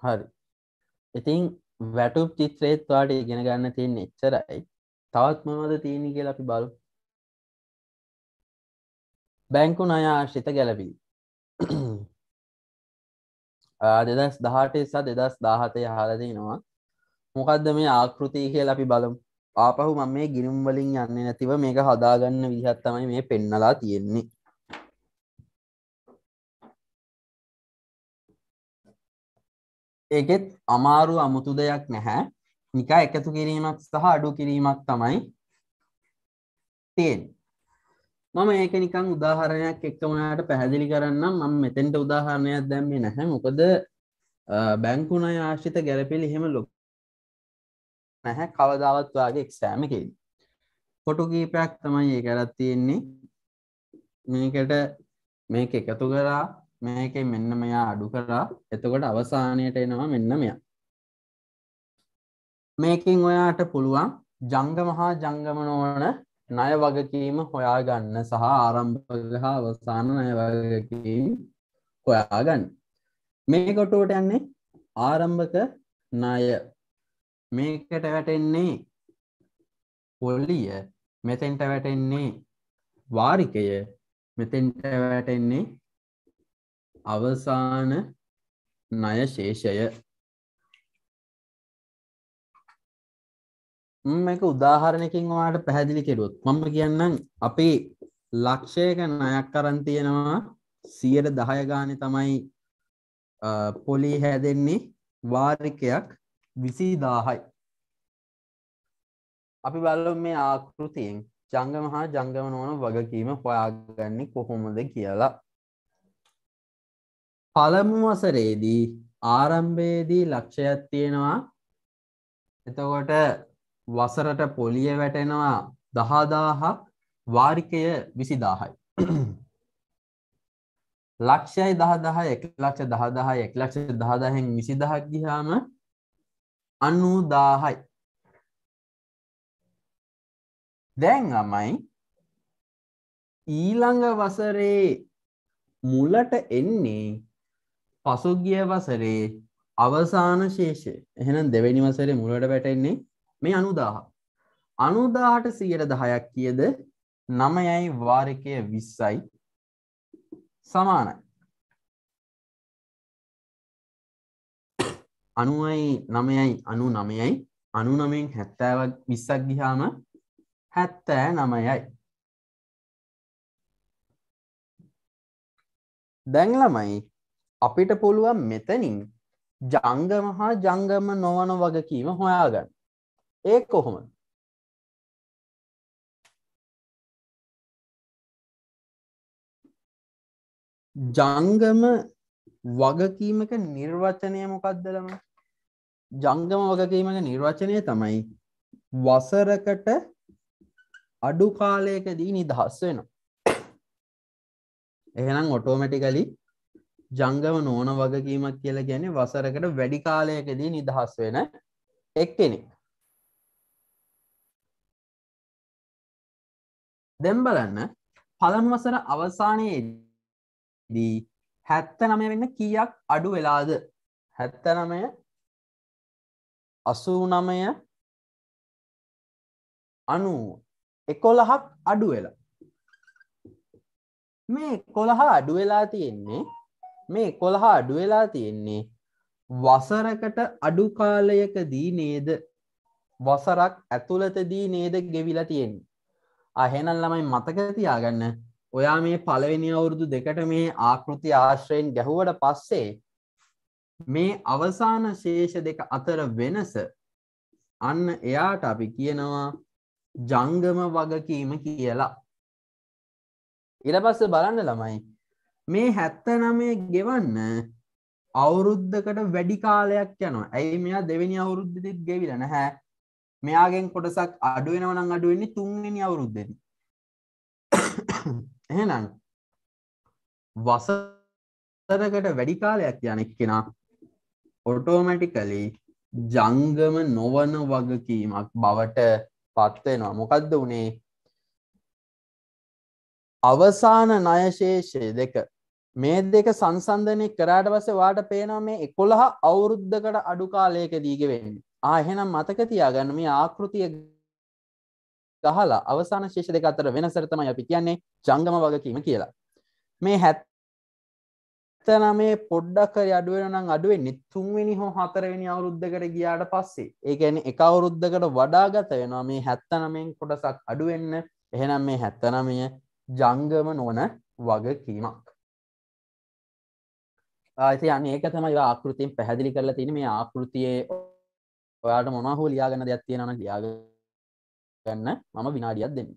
හරි ඉතින් වැටුප් චිත්‍රයත්වාට ඉගෙන ගන්න තියෙන් එච්චරයි තවත් මොනවද තියෙන කියලා අපි බලු බැංකු නය ආශ්‍රිත ගැලබී දෙදස් දහටේ සා දෙදස් දාහතය හලදීනවා මොකක්ද මේ ආකෘතිය කියල අපි බලම් ආපහු මම මේ ගිනුම්වලින් යන්න නැතිව මේක හදාගන්න විහත් තමයි මේ පෙන්නලා තියෙන්නේ ඒකෙත් අමාරු අමුතු දෙයක් නැහැ නිකා එකතු කිරීමක් සහ අඩු කිරීමක් තමයි තියෙන් මම ඒක නිකං උදාහරණයක් එක්ක වනාට පැහැදිලි කරන්නම් මම මෙතෙන්ට උදාහරණයක් දැම්මේ නැහැ මොකද බැංකුණය ආශ්ිත ගැලපිලි හෙම ලොක නැහැ කවදාවත් වගේ එක්සෑමකින් පොටු කීපයක් තමයි ඒ කරත් තියෙන්නේ මේකට මේක එකතු කරා මේකෙන් මෙන්න මෙයා අඩු කරා එතකොට අවසානයට එනවා මෙන්න මෙයා මේකින් ඔයාට පුළුවන් ජංගම හා ජංගමනෝන ණය වගකීම හොයාගන්න සහ ආරම්භක හා අවසාන ණය වගකීම් හොයාගන්න මේ කොටුවට යන්නේ ආරම්භක ණය මේකට වැටෙන්නේ පොල්ලිය මෙතෙන්ට වැටෙන්නේ වාරිකය මෙතෙන්ට වැටෙන්නේ අවසාන ණය ශේෂය මේක උදාහරණකින් වාට පැහැදිලි කෙරුවොත් මම කියන්නම් අපි ලක්ෂයක ණයක් අරන් තියෙනවා සියයට දහය ගානෙ තමයි පොලි හැදෙන්නේ වාරිකයක් විසී දාහයි අපි බලු මේ ආකෘතියෙන් ජංගම හා ජංගම නොවන වගකීම හොයාගන්නේ කොහොමද කියලා පළමු වසරේදී ආරම්භයේදී ලක්ෂයක් තියෙනවා එතකොට වසරට පොලිය වැටෙනවා දහදාහක් වාරිකය විසිදාහයි ලක්ෂයි දහදහ එක ලක්ෂ දහදහ එක් ලක්ෂ දහදහෙන් විසිදහක් ගිහාම අනුදාහයි දැන් අමයි ඊළඟ වසරේ මුලට එන්නේ පසුගිය වසරේ අවසාන ශේෂය එහෙනම් දෙවැනි වසරේ මුලට පැටෙන්නේ මේ අනුදාහ. අනුදාහට සියයට දහයක් කියද නමයයි වාරකය විස්සයි සමානයි. අනුවයි නමයයි අනු නමයයි අනු නමෙන් හැත්තෑවක් විස්සක් ගිහාම හැත්තෑ නමයයි. දැංලමයි අපිට පුළුවන් මෙතනින් ජංගම හා ජංගම නොවන වගකීම හොයාගන්න ඒ කොහොම ජංගම වගකීමක නිර්වචනය මොකක්දලම ජංගම වගකීමක නිර්වචනය තමයි වසරකට අඩු කාලයකදී නිදහස් වෙනවා එහෙනම් ඔටෝමැටිකලි ජංගම නෝන වගකීමක් කියලා ගැන වසරකට වැඩි කාලයකදී නිදහස් වෙන එක්කෙනෙක් දෙම් බලන්න පළන් වසර අවසානයේදී හැත්ත නමය වෙන්න කියක් අඩු වෙලාද හැත්ත නමය අසූ නමය අනු එකොළහක් අඩු වෙලා මේ කොළහා අඩු වෙලා තියෙන්නේ මේ කොළහා අඩුවෙලා තියෙන්නේ වසරකට අඩුකාලයක දී නේද වසරක් ඇතුළතදී නේද ගෙවිලා තියෙන් අහෙනල් ළමයි මතකතියාගන්න ඔයා මේ පළවෙනි අවුරුදු දෙකට මේ ආකෘති ආශ්‍රයෙන් ගැහුවට පස්සේ මේ අවසාන ශේෂ දෙක අතර වෙනස අන්න එයාට අපි කියනවා ජංගම වගකීම කියලා ඉරපස්ස බලන්න ළමයි මේ හැත්ත නමේ ගෙවන්න අවුරුද්ධකට වැඩි කාලයක් යනවා ඇයි මෙයා දෙවැනි අවුරුද්ධතිත් ගෙවිල නැහැ මෙයාගෙන් කොටසක් අඩුවෙනවනං අඩුවෙන්නේ තුන්වෙනි අවුරුද්ධෙන එහෙනම් වසතරකට වැඩි කාලයක් යනෙක් කෙනා ඔටෝමැටිකලි ජංගම නොවන වගකීමක් බවට පත්වෙනවා මොකක්ද වනේ අවසාන නයශේෂය දෙක මේ දෙක සංසන්ධනය කරාට පස්සේ වාට පේනවා මේ එකොළහ අවුරුද්ධකට අඩු කාලයක දීග වෙන්න ආහෙනම් මතක තියාගන්න මේ ආකෘතිය ගහලා අවසාන ශේෂ දෙක අතර වෙනසරතමයි අපි කියන්නේ ජංගම වගකීම කියලා මේ හැත් ඇත්තන මේ පොඩ්ඩක්කර අඩුවෙනනම් අඩුවෙන්නේ තුන්වෙනි හෝ හතරවෙනි අවුරුද්ධකට ගියාට පස්සේ ඒගැන එක අවුරුද්ධකට වඩාගත වෙනවා මේ හැත්තනමෙන් කොටසක් අඩුවෙන්න එහෙනම් මේ හැත්තනමය ජංගම නොන වගකීමක් ආති අනඒක තමයි ආකෘතියෙන් පැහැදිලි කරලා තින මේ ආකෘතියේ ඔයාට මොනහෝ ලියාගන්න දෙයක් තියෙනන ලියාගන්න මම විනාඩියත් දෙන්න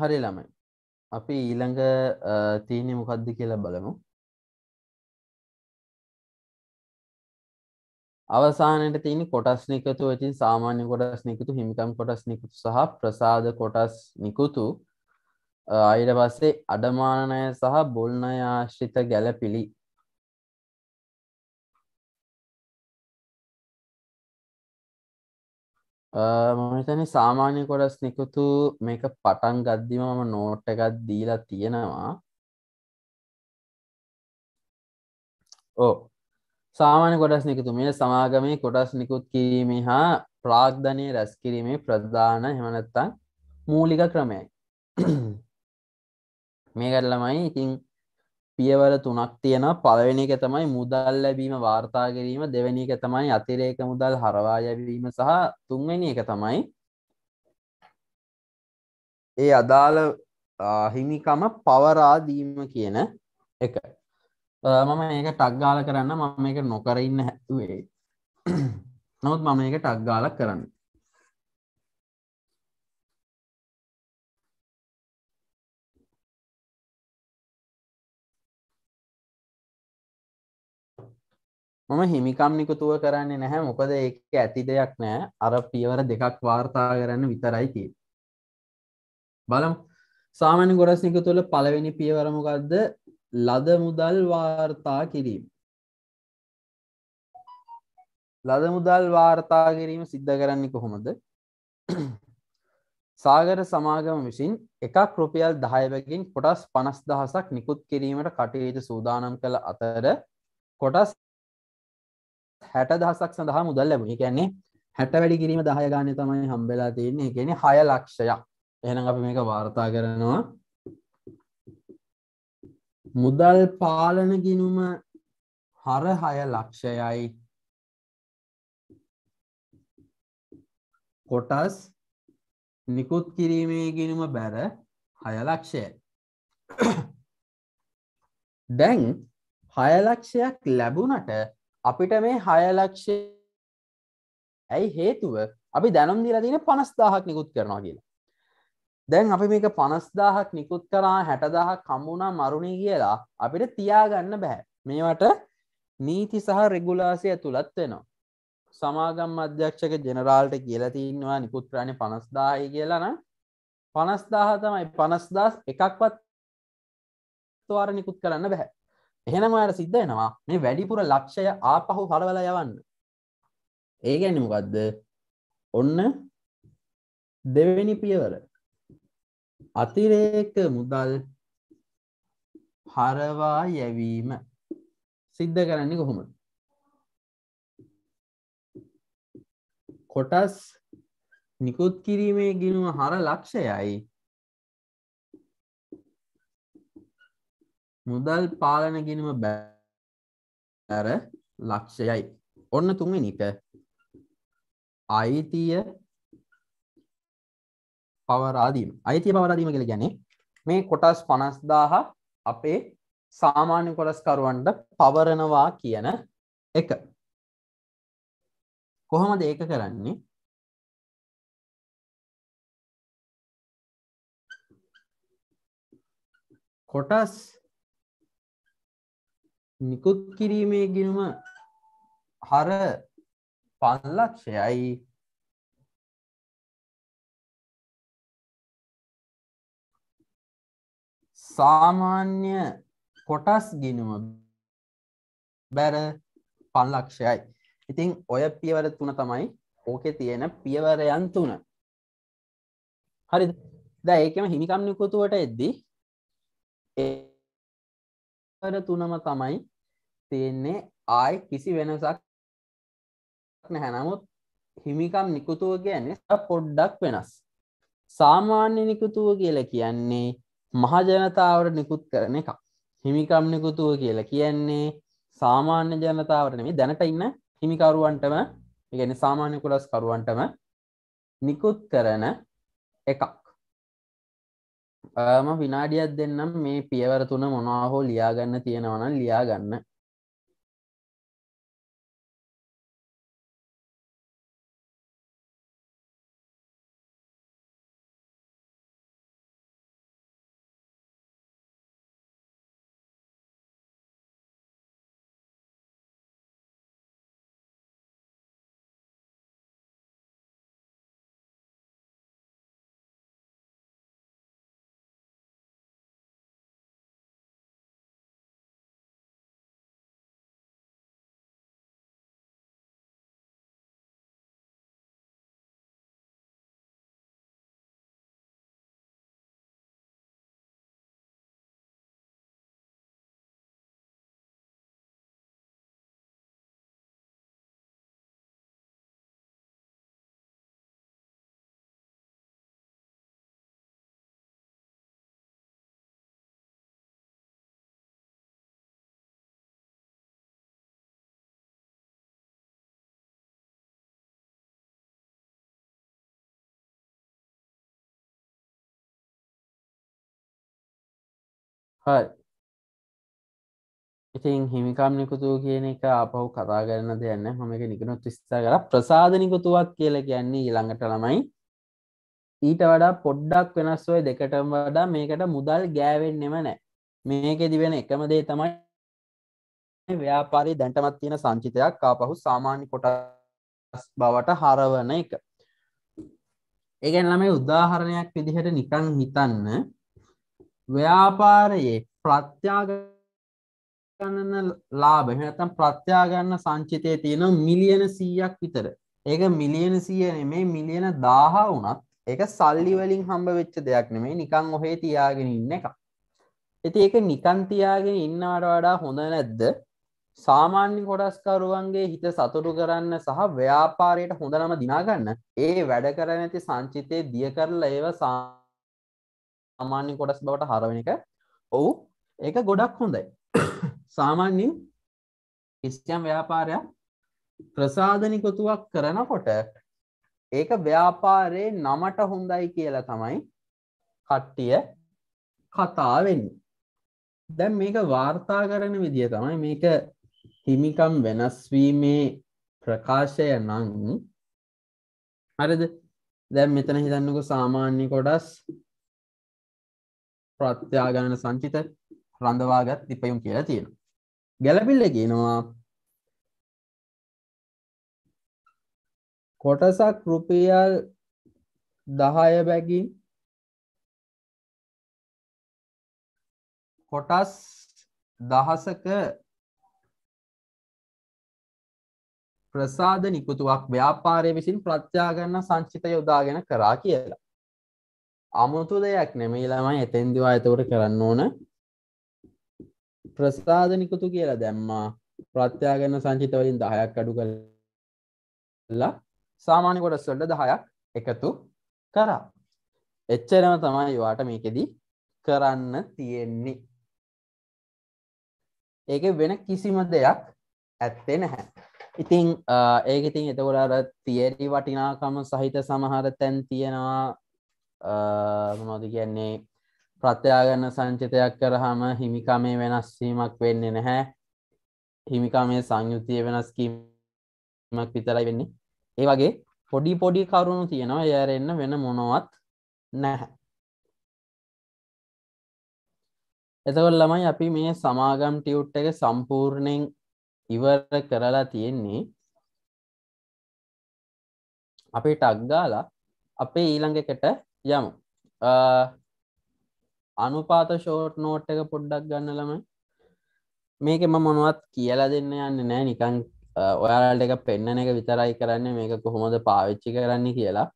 හරි ළමයි අපි ඊළඟ තීනය මොකක්ද කියලා බලමු අවසානයට තියෙන කොටස් නිකුතු වෙතින් සාමාන්‍ය කොටස් නිකුතු හිමිකම් කොටස් නිකුතු සහ ප්‍රසාද කොටස් නිකුතු ඊට පස්සේ අඩමාන ණය සහ බොල් ණය ආශ්‍රිත ගැළපිලි මහිතනි සාමාන්‍ය කොටස් නිකුතු මේක පටන් ගද්දිම මම නෝට් එකත් දීලා තියෙනවා ඕ සාමාන්‍ය කොටස් නිකුතු මේ සමාගමේ කොටස් නිකුත් කිරීමේ හා ප්‍රාග්ධනය රැස් කිරීමේ ප්‍රධාන හෙමනැත්තං මූලික ක්‍රමයයි මේකටලමයි ඉතිං පියවර තුනක් තියෙන පළවෙනි එක තමයි මුදල් ලැබීම වාර්තා කිරීම දෙවෙනි එක තමයි අතිරේක මුදල් හරවා යැවීම සහ තුන්වෙනි එක තමයි ඒ අදාළ හිමිකම පවරා දීම කියන එක මම ඒක ටක්ගාල කරන්න මම එක නොකර ඉන්න හැතුවේ නමුත් මම ඒක ටක්ගාල කරන්න මම හිමිකම් නිකුතුව කරන්නේ නැහැ මොකද ඒක ඇති දෙයක් නෑ අර පියවර දෙකක් වාර්තා කරන්න විතරයි තිය බලම් සාමාන්‍ය ගොඩස් නිකුතුවල පළවෙනි පියවරමකක්ද ලද මුදල් වාර්තා කිරීම ලද මුදල් වාර්තා කිරීම සිද්ධ කරන්නේ කොහොමද සාගර සමාගම විසින් එකක් රුපියල් දහයවකින් කොටස් පනස් දහසක් නිකුත් කිරීමට කටයුතු සූදානම් කළ අතර කොටස් හැට දහසක් සඳහා මුදල් ලැබුණ කියන්නේ හැට වැඩි කිරීම දහය ගානය තමයි හම්බෙලා තියන්නේ එකෙන හය ලක්ෂයක් එහනම් අපි මේක වාර්තා කරනවා මුදල් පාලන ගිනුම හර හය ලක්ෂයයි කොටස් නිකුත් කිරීමේ ගිනුම බැර හය ලක්ෂය දැන් හයලක්ෂයක් ලැබුණට අපිට මේ හයලක්ෂ ඇයි හේතුව අපි දැනම් දිලා තියෙන පනස්දාහක් නිකුත් කරනවා කියලා දැන් අපි මේක පනස්දාහක් නිකුත් කරා හැටදාහක් කම්බුණා මරුණි කියලා අපිට තියාගන්න බැහැ මේවට නීති සහ රෙගුලාසය ඇතුළත් වෙනවා සමාගම් අධ්‍යක්ෂක ජෙනරාල්ට කියලා තියන්නවා නිකුත් ප්‍රාණය පනස්දාහය කියලන පනස්දාහ තමයි පනස්දාස් එකක්වත් තුවාර නිකුත් කරන්න බැහැ එහෙනම අයට සිද්ධ වෙනවා මේ වැඩිපුර ලක්ෂය ආපහු හලවල යවන්න ඒ ගැන මොකක්ද ඔන්න දෙවෙනි පියවර අතිරේක මුදල් හරවා යැවීම සිද්ධ කරන්නේ කොහොම කොටස් නිකුත් කිරීමේ ගිනුව හර ලක්ෂයයි මුදල් පාලන ගැනීම බැර ලක්ෂයයි ඔන්න තුන්වෙනික අයිතිය පවරාදීම අයිතිය පවරාදීම කියල ගැනේ මේ කොටස් පනස්දාහ අපේ සාමාන්‍ය කොටස්කරුවන්ට පවරනවා කියන එක කොහොමද ඒක කරන්නේ කොටස් නිකුත් කිරීමේ ගිල්ම හර පන්ලක්ෂයයි සාමාන්‍ය කොටස් ගිනුම බැර පන්ලක්ෂයයි ඉතිං ඔය පියවර තුන තමයි ඕකෙ තියෙන පියවරයන් තුන හරි ද ඒකම හිමිකම් නිකුතුවට එද්දී අර තුනම තමයි තියෙන්නේ ආය කිසි වෙනසක් නැහැනමුත් හිමිකම් නිකුතුව කියන්නේ පොඩ්ඩක් වෙනස් සාමාන්‍ය නිකුතුව කියල කියන්නේ මහජනතාවට නිකුත් කරන එක හිමිකම් නිකුතුව කියල කියන්නේ සාමාන්‍ය ජනතාවරනම දැනට ඉන්න හිමිකරුවන්ටම ඉගැන සාමාන්‍ය කුලස්කරුවන්ටම නිකුත් කරන එකක් ම විනාඩියත් දෙන්නම් මේ පියවර තුන මොනවා හෝ ලියාගන්න තියෙනවන ලියාගන්න හරි ඉතින් හිමිකම් නිකුතු කියන එක අපහු කතා කරන්න දෙයන්න හම එක නිකනුත් විස්ථා කර ප්‍රසාධ නිකුතුවක් කියල කියන්නේ ඊළඟට ළමයි ඊට වඩා පොඩ්ඩක් වෙනස්වය දෙකටම වඩා මේකට මුදල් ගෑවෙන් නෙම නෑ මේකෙදි වෙන එකම දේ තමයි ව්‍යාපාරි දැන්ටමත් තියෙන සංචිතයක් කාපහු සාමාන්‍ය කොට බවට හරවන එක ඒගැන් ළමයි උදාහරණයක් විදිහට නිකං හිතන්න ව්‍යාපාරයේ ප්‍රත්‍යාගන්න ලාභ නැතම් ප්‍රත්‍යාගන්න සංචිතය තියෙන මිලියන සීයක් විතර ඒක මිලියන සියන මේ මිලියන දාහා වනත් එක සල්ලි වලින් හම්බ වෙච්ච දෙයක් නෙමේ නිකං ඔහේ තියාගෙන ඉන්න එක ඇති ඒක නිකන් තියාගෙන ඉන්නාට වඩා හොඳ නැද්ද සාමාන්‍ය කොඩස්කරුවන්ගේ හිත සතුටු කරන්න සහ ව්‍යාපාරයට හොඳ නම දිනාගන්න ඒ වැඩ කරන ඇති සංචිතය දිය කරලා ඒව සා සාමාන්‍ය කොටස් බවට හරවෙන එක ඔවු ඒක ගොඩක් හොඳයි සාමාන්‍යින් කිස්්‍යම් ව්‍යාපාරයක් ප්‍රසාධනිකොතුවක් කරනකොට ඒක ව්‍යාපාරයේ නමට හොඳයි කියලා තමයි කට්ටිය කතාවෙන්න දැන් මේක වාර්තා කරන විදිිය තමයි මේක හිමිකම් වෙනස්වීමේ ප්‍රකාශය නං හරිද දැම් මෙතන හිතන්නකු සාමාන්‍ය කොඩස් ප්‍රත්‍යාගණන සංචිත රඳවාගත් දිපයුම් කියලා තියෙනවා. ගැළපිල්ල කියනවා කොටසක් රුපියල් දහය බැගින් කොටස් දහසක ප්‍රසාද නිකුතුවක් ව්‍යාපාරය විසින් ප්‍රත්‍යාගන්න සංචිත යොදාගෙන කරා කියලා. අමුතු දෙයක් නෙමේ ළමයි එතැන්දිවා ඇතවට කරන්න ඕන ප්‍රසාධ නිකුතු කියලා දැම්මා ප්‍රත්්‍යයාගන්න සංචිතවලින් දහයක් අඩු කරලා සාමාන්‍ය කොටස්වල්ට දහයක් එකතු කරා එච්චරම තමයි වාට මේකෙදී කරන්න තියෙන්නේ ඒක වෙන කිසිම දෙයක් ඇත්තේ නැහැ ඉතිං ඒක ඉතින් එතකොටර තියරි වටිනාකම සහිත සමහර තැන් තියෙනවා මොනෝද කියන්නේ ප්‍රත්‍යයාගන්න සංචිතයක් කරහම හිමිකාමේ වෙනස්වීමක් වෙන්නේ නැහැ හිමිකාමේ සංයුතිය වෙනස්කීමක් විතරයි වෙන්නේ ඒ වගේ පොඩි පොඩි කරුණු තියෙනවා යරෙන්න වෙන මොනොවත් නැහැ එතකොල් ළමයි අපි මේ සමාගම් ටියුට් එක සම්පූර්ණයෙන් ඉවර කරලා තියෙන්නේ අපේ ටක් ගාලා අපේ ඊළඟකට යමු අනුපාත ෂෝට් නෝට් එක පොඩ්ඩක් ගන්නලම මේක ම මොනුවත් කියලා දෙන්න යන්න නෑ නිකං ඔයාලට එක පෙන්න්න එක විතරයි කරන්න මේක කොහොමද පාවිච්චි කරන්නේ කියලා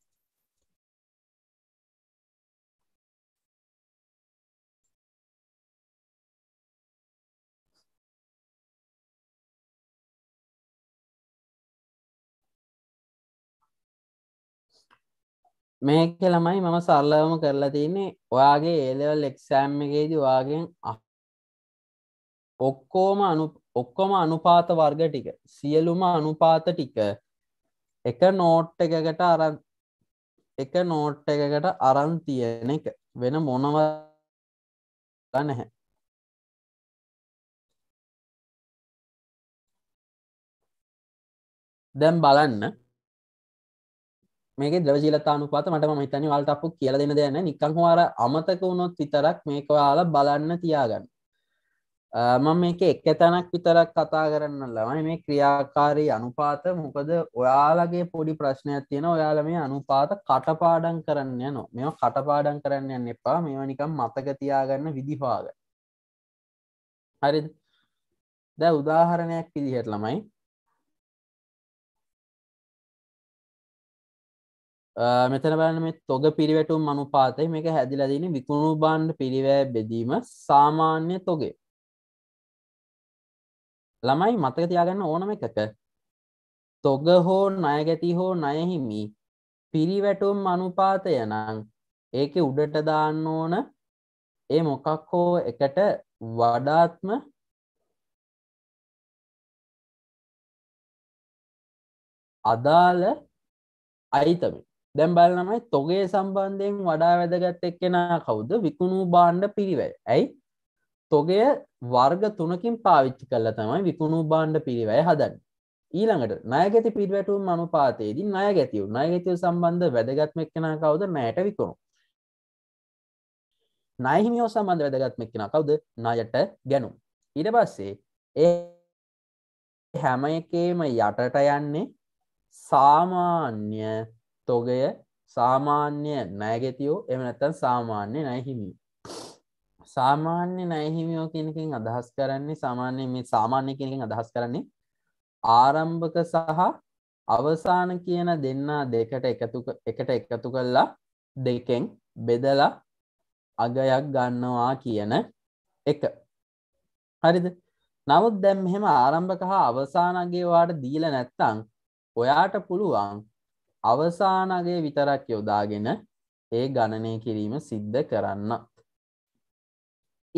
මේක ළමයි මම සල්ලවම කරලා තියන්නේ ඔයාගේ ඒලෙවල් එක්සෑම් එකේදී වාගෙන් ඔක්කෝම අනු ඔක්කොම අනුපාත වර්ග ටික සියලුම අනුපාත ටික එක නෝට් එකකට අරන් එක නෝට් එකකට අරන් තියෙන එක වෙන මොනව නැහැ දැම් බලන්න මේක ද්‍රවශීලතානුපාත මට ම හිතනි වල්ටපු කියල දෙන දෙයන්න නිකං හවාර අමතක වුණොත් විතරක් මේකවාල බලන්න තියාගන්න මම මේක එක්ක තැනක් විතරක් කතා කරන්න ලවයි මේ ක්‍රියාකාරී අනුපාත මොකද ඔයාලගේ පොඩි ප්‍රශ්නයක් තියෙන ඔයාල මේ අනුපාත කටපාඩන් කරන්න නො මෙ කටපාඩන් කරන්න යන්න එපා මේවනිකම් මතක තියාගන්න විදිහාග හරි දැ උදාහරණයක් විදිහට ළමයි මෙතන බලන්න මේ තොග පිරිවැටුම් අනුපාතයි මේක හැදිලා තියෙන්නේ විකුණු භාණ්ඩ පිරිවැය බෙදීම සාමාන්‍ය තොගේ. ළමයි මතක තියාගන්න ඕනම එකක තොග හෝ ණය ගැති හෝ ණය හිමි පිරිවැටුම් අනුපාතය නම් ඒකේ උඩට දාන්න ඕන ඒ මොකක් හෝ එකට වඩාත්ම අදාළ අයිතමේ දැම් බලනමයි තොගේ සම්බන්ධයෙන් වඩා වැදගත් එක්කෙනා කවුද විකුණූ බාණ්ඩ පිරිවයි ඇයි තොගේ වර්ග තුනකින් පාවිච්චි කල්ල තමයි විකුණූ බාණ්ඩ පිරිවය හදන් ඊළඟට නයගැති පිරිවැටුම් අනුපාතයේදී නය ගැතිව නය ගැතිව සම්බන්ධ වැදගත්ම එක්කෙනා කවුද නෑට විකුණු නයහිමියෝ සම්බන්ධ වැදගත්ම එක්කෙන කවුද නයට ගැනුම් ඉඩ පස්සේ ඒ හැම එකේම යටට යන්නේ සාමාන්‍ය තොගය සාමාන්‍ය නෑගැතියෝ එම නැත්තන් සාමාන්‍ය නැහිමිය සාමාන්‍ය නැහිමියෝ කෙනකින් අදහස් කරන්නේ සාමාන්‍ය මේ සාමාන්‍ය කෙනකින් අදහස් කරන්නේ ආරම්භක සහ අවසාන කියන දෙන්නා දෙකට එකතු එකට එකතු කල්ලා දෙකෙන් බෙදලා අගයක් ගන්නවා කියන එක හරිද නමුත් දැම් මෙහෙම ආරම්භක හා අවසානගේ වාට දීල නැත්තං ඔයාට පුළුවන් අවසානගේ විතරක් යොදාගෙන ඒ ගණනය කිරීම සිද්ධ කරන්න.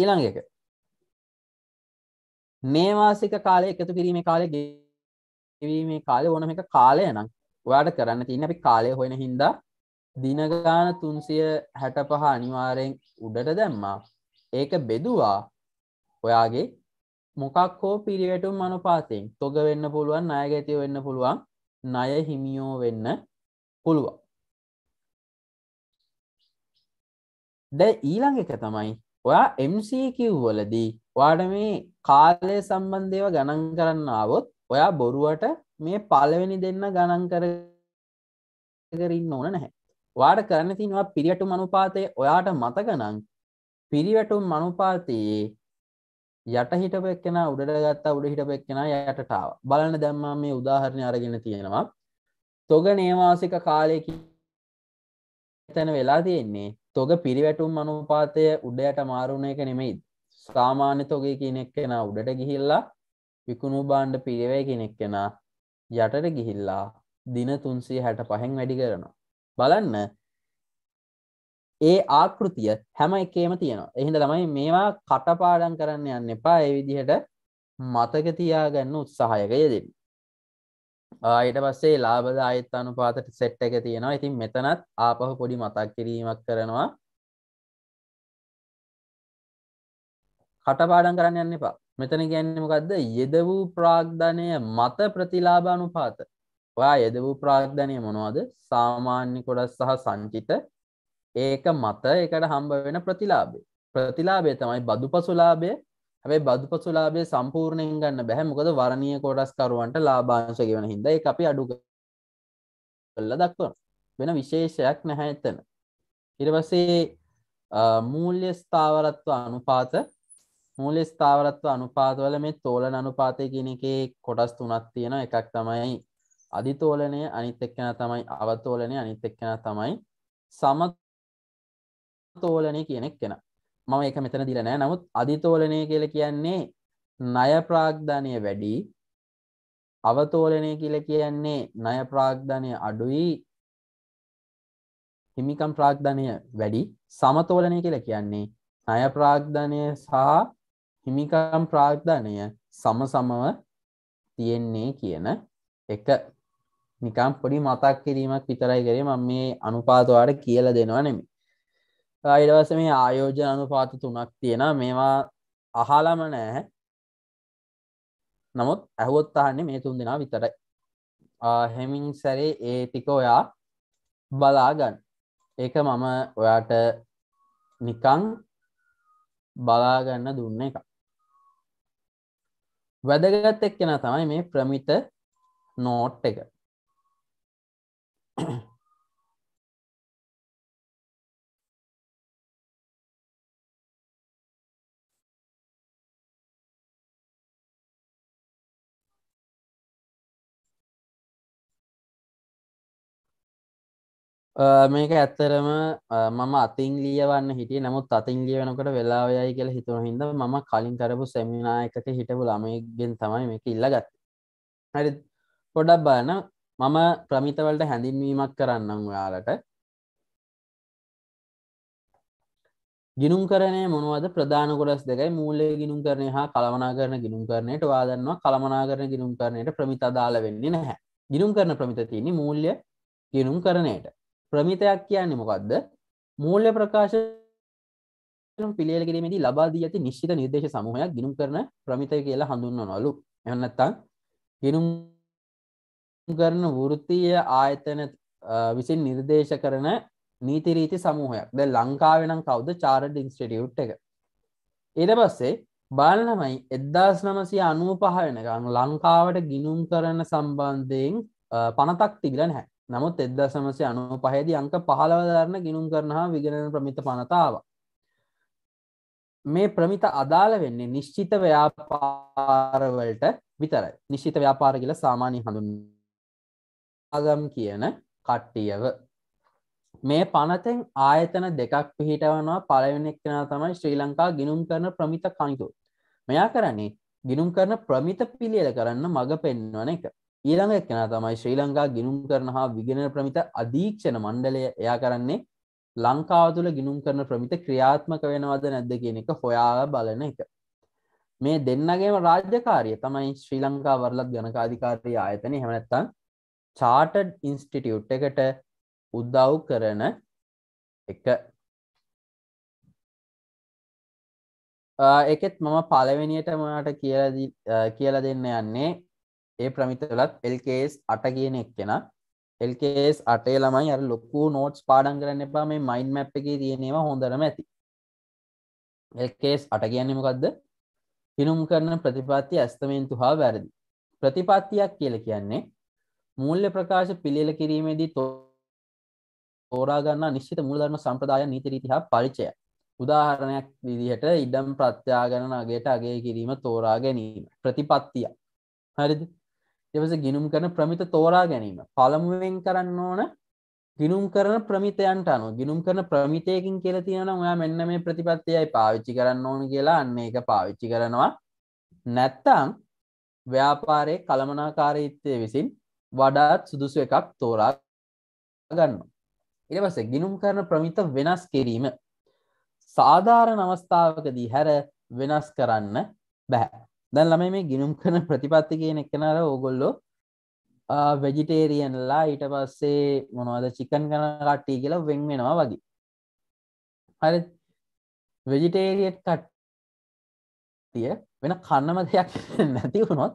ඊළඟ එක නේවාසික කාලය එකතු කිරීම කාලය ගෙවීමේ කාලය ඕනම එක කාලය නම් ඔයාට කරන්න තින්න අපි කාලය හොයෙන හින්දා දිනගාන තුන්සිය හැට පහ අනිවාරයෙන් උඩට දැම්මා ඒක බෙදවා ඔයාගේ මොකක් හෝ පිරිවැටුම් අනුපාතිෙන් තොග වෙන්න පුළුවන් අයගැතිය වෙන්න පුළුවන් ණය හිමියෝ වෙන්න පුළුවන්. දැන් ඊළඟ එක තමයි ඔයා MCQ වලදී ඔයාට මේ කාලය සම්බන්ධයව ගණන් කරන්න આવොත් ඔයා බොරුවට මේ පළවෙනි දෙන්න ගණන් කරගරින්න ඕන නැහැ. ඔයාට කරන්න තියෙනවා පිරිවැටුම් අනුපාතය ඔයාට මතක නම් පිරිවැටුම් අනුපාතයේ යට හිටපු එක්කෙනා උඩට ගත්තා උඩ හිටපු එක්කෙනා යටට ආවා. බලන්න දැන් මම මේ උදාහරණය අරගෙන තියෙනවා. තොග නේවාසික කාලයකි එතැන වෙලා තියෙන්නේ තොග පිරිවැටුම් අනුපාතය උඩයට මාරුණ එක නෙමෙයි සාමාන්‍ය තොගේ කෙනෙක් කෙන උඩට ගිහිල්ලා විකුණු බාණ්ඩ පිරිවැය කෙනෙක් කෙන යටට ගිහිල්ලා දින තුන්සේ හැට පහෙන් වැඩි කරනවා බලන්න ඒ ආකෘතිය හැම එකේම තියෙනවා එහිඳ ළමයි මේවා කටපාඩන් කරන්න යන්න එපා ඒ විදිහට මතක තියාගන්න උත්සාහයක යෙදෙන්නේ ඊට පස්සේ ලාබද අයත් අනුපාතට සෙට් එක තියෙනවා ඉතින් මෙතනත් ආපහු පොඩි මතක් කිරීමක් කරනවා කටපාඩම් කරන්න යන්න එපා මෙතන කියන්නේ මොකද්ද යෙද වූ ප්‍රාග්ධනය මත ප්‍රතිලාභ අනුපාත ඔයා යෙද වූ ප්‍රාග්ධනය මොනවද සාමාන්‍ය කොටස් සහ සංචිත ඒක මත ඒකට හම්බ වෙන ප්‍රතිලාභය ප්‍රතිලාභය තමයි බදුපසුලාභය හැබයි බදපසු ලාබේ සම්පූර්ණයෙන් ගන්න බැහැ මොකද වරණය කොඩස්කරුවන්ට ලාභාංශක වන හිද එක අපි අඩු කල්ල දක්වන වෙන විශේෂයක් නැහැ එත්තන ඉරවසේ මූල්්‍ය ස්ථාවරත්ව අනුපාත මූලි ස්ථාවරත්ව අනුපාතවල මේ තෝලන අනුපාතය කියනකේ කොටස් තුනත් තියෙන එකක් තමයි අධිතෝලනය අනිත් එක්කෙන තමයි අවතෝලනය අනිත් එක්කෙන තමයි සම තෝලනය කියනෙක් කෙන මම එක මෙතන දිල නෑ නමුත් අධිතෝලනය කියල කියන්නේ ණය ප්‍රාග්ධනය වැඩි අවතෝලනය කියල කියන්නේ ණය ප්‍රාග්ධනය අඩුයි හිමිකම් ප්‍රාග්ධනය වැඩි සමතෝලනය කියල කියන්නේ ණය ප්‍රාග්ධනය සහ හිමිකම් ප්‍රාග්ධනය සම සමව තියෙන්නේ කියන එක නිකම් පොඩි මතක් කිරීමක් විතරයි කරේ ම මේ අනුපාතවාට කියල දෙනවා නෙමි අයිඩවස මේ ආයෝජන අනුපාත තුනක් තියෙන මේවා අහලම නෑ නමුත් ඇහුවොත් අහන්නේ මේ තුන් දෙනා විතරයි හෙමින් සැරේ ඒ ටික ඔයා බලාගන්න ඒක මම ඔයාට නිකං බලාගන්න දුන්න එක වැදගත් එක්කෙන තමයි මේ ප්‍රමිත නෝට් එක මේක ඇත්තරම මම අතින් ලියවන්න හිටිය නමුත් අතින් ලියවනකට වෙලාවයයි කියල හිතුව හිද ම කලින් කරපු සැමිනායකට හිටපු ළමයගෙන් තමයි මේක ඉල්ලගත් හරි පොඩක් බාන මම ප්‍රමිතවලට හැඳින්වීමක් කරන්නම් ඔයාලට ගිනුම් කරනය මොනවද ප්‍රධාන කොටස් දෙකයි මූල්ලය ගිනුම් කරනය හා කළමනා කරන ගිනුම් කරනයට වාදන්නවා කළමනා කරන ගිනුම් කරනයට ප්‍රමිත අදාල වෙන්නේ නැහැ ගිනුම් කරන ප්‍රමිත තියන්නේ මූල්්‍ය ගිනුම් කරනයට ප්‍රමිතයක් කියන්නේ මොකක්ද මූල්‍ය ප්‍රකාශ පිළියෙල කිරීමේදී ලබා දී ඇති නිශ්චිත නිර්දේශ සමූහයක් ගිණුම් කරන ප්‍රමිතය කියලා හඳුන්වනවලු. එහෙම නැත්නම් ගිණුම් කරන වෘත්තීය ආයතන විසින් නිර්දේශ කරන නීති රීති සමූහයක්. දැන් ලංකාවේ නම් කවුද චාර්ටඩ් ඉන්ස්ටිටියුට් එක. ඊට පස්සේ බලනමයි 1995 වෙනකන් ලංකාවට ගිණුම් කරන සම්බන්ධයෙන් පනතක් තිබිලා නැහැ. නමුත් එද්දා සමසය අනුව පහේදී අංක පහලවදරන ගිනුම් කරන හා විගෙනන ප්‍රමිත පනතාව. මේ ප්‍රමිත අදාළ වෙන්නේ නිශ්චිත ව්‍යාපාරවලට විතර නිශ්චිත ව්‍යාපාර කියල සාමානය හඳුන් ආගම් කියන කට්ටියව. මේ පනතෙන් ආයතන දෙකක් පිහිටවනවා පලවෙනෙක්ෙන තමයි ශ්‍රී ලංකා ගිනුම් කරන ප්‍රමිත කනිතු. මෙයා කරන්නේ ගිනුම් කරන ප්‍රමිත පිළියල කරන්න මඟ පෙන්වන එක ඊළඟ එක්කෙනා තමයි ශ්‍රී ලංකා ගිනුම් කරන හා විගෙනන ප්‍රමිත අධීක්ෂණ මණ්ඩලය එයා කරන්නේ ලංකාව තුළ ගිනුම් කරන ප්‍රමිත ක්‍රියාත්මක වෙනවද නැද්ද කියන එක හොයා බලන එක. මේ දෙන්නගේම රාජ්‍යකාරය තමයි ශ්‍රී ලංකා වරලත් ගණකාධිකාරී ආයතන හැමනැත්තන් චාටඩ් ඉන්ස්ටිටියුට් එකට උද්දව් කරන එක එකෙත් මම පලවෙනියට මට කියල දෙන්න යන්නේ ඒ ප්‍රමිතලත් එල්කේස් අට කියන එක් කෙන එල්කේස් අටේ ළමයි අර ලොක්කූ නෝට්ස් පාඩන් කරන්න එපා මේ මයින් මැප් එක තියනවා හොඳරම ඇති එල්කේස් අට කියන්නේ මොකක්ද හිනුම් කරන ප්‍රතිපත්ති ඇස්තමේන්තු හා වැරදි ප්‍රතිපත්තියක් කියල කියන්නේ මූල්‍ය ප්‍රකාශ පිළිල කිරීමේදී තෝරාගන්න නිශ්චිත මුල්ධර්ම සම්ප්‍රදාය නීතිරීති හා පරිචය උදාහරණයක් විදිහට ඉඩම් ප්‍රත්‍යාගණනගේට අගේ කිරීම තෝරා ගැනීම ප්‍රතිපත්තිය හරිදි දෙවස ගිනුම් කරන ප්‍රමිත තෝරා ගැනීම පළමුුවෙන් කරන්න ඕන ගිනුම් කරන ප්‍රමිතයන්ට අනු ගිනුම් කරන ප්‍රමිතයකින් කියල තියෙන ඔයා මෙන්න මේ ප්‍රතිපත්තියයි පාවිච්චි කරන්න ඕන කියලා අන්න එක පාවිච්චි කරනවා නැත්තං ව්‍යාපාරය කළමනාකාරීත්වය විසින් වඩාත් සුදුසු එකක් තෝරා ගන්න ඉරවස ගිනුම් කරන ප්‍රමිත වෙනස් කිරීම සාධාරණ අවස්ථාවකදී හැර වෙනස් කරන්න බැහැ දැන් ළම මේ ගිනුම් කන ප්‍රතිපත්ති කියන එකනර ඕගොල්ලෝ වෙජිටේරියන්ලා ඊට පස්සේ මොනවද චිකන් කන කට්ටී කියලා වෙන් වෙනවා වගේ හරි වෙජිටේරියට් කට්ටිය වෙන කන්නම දෙයක් නැති වුණොත්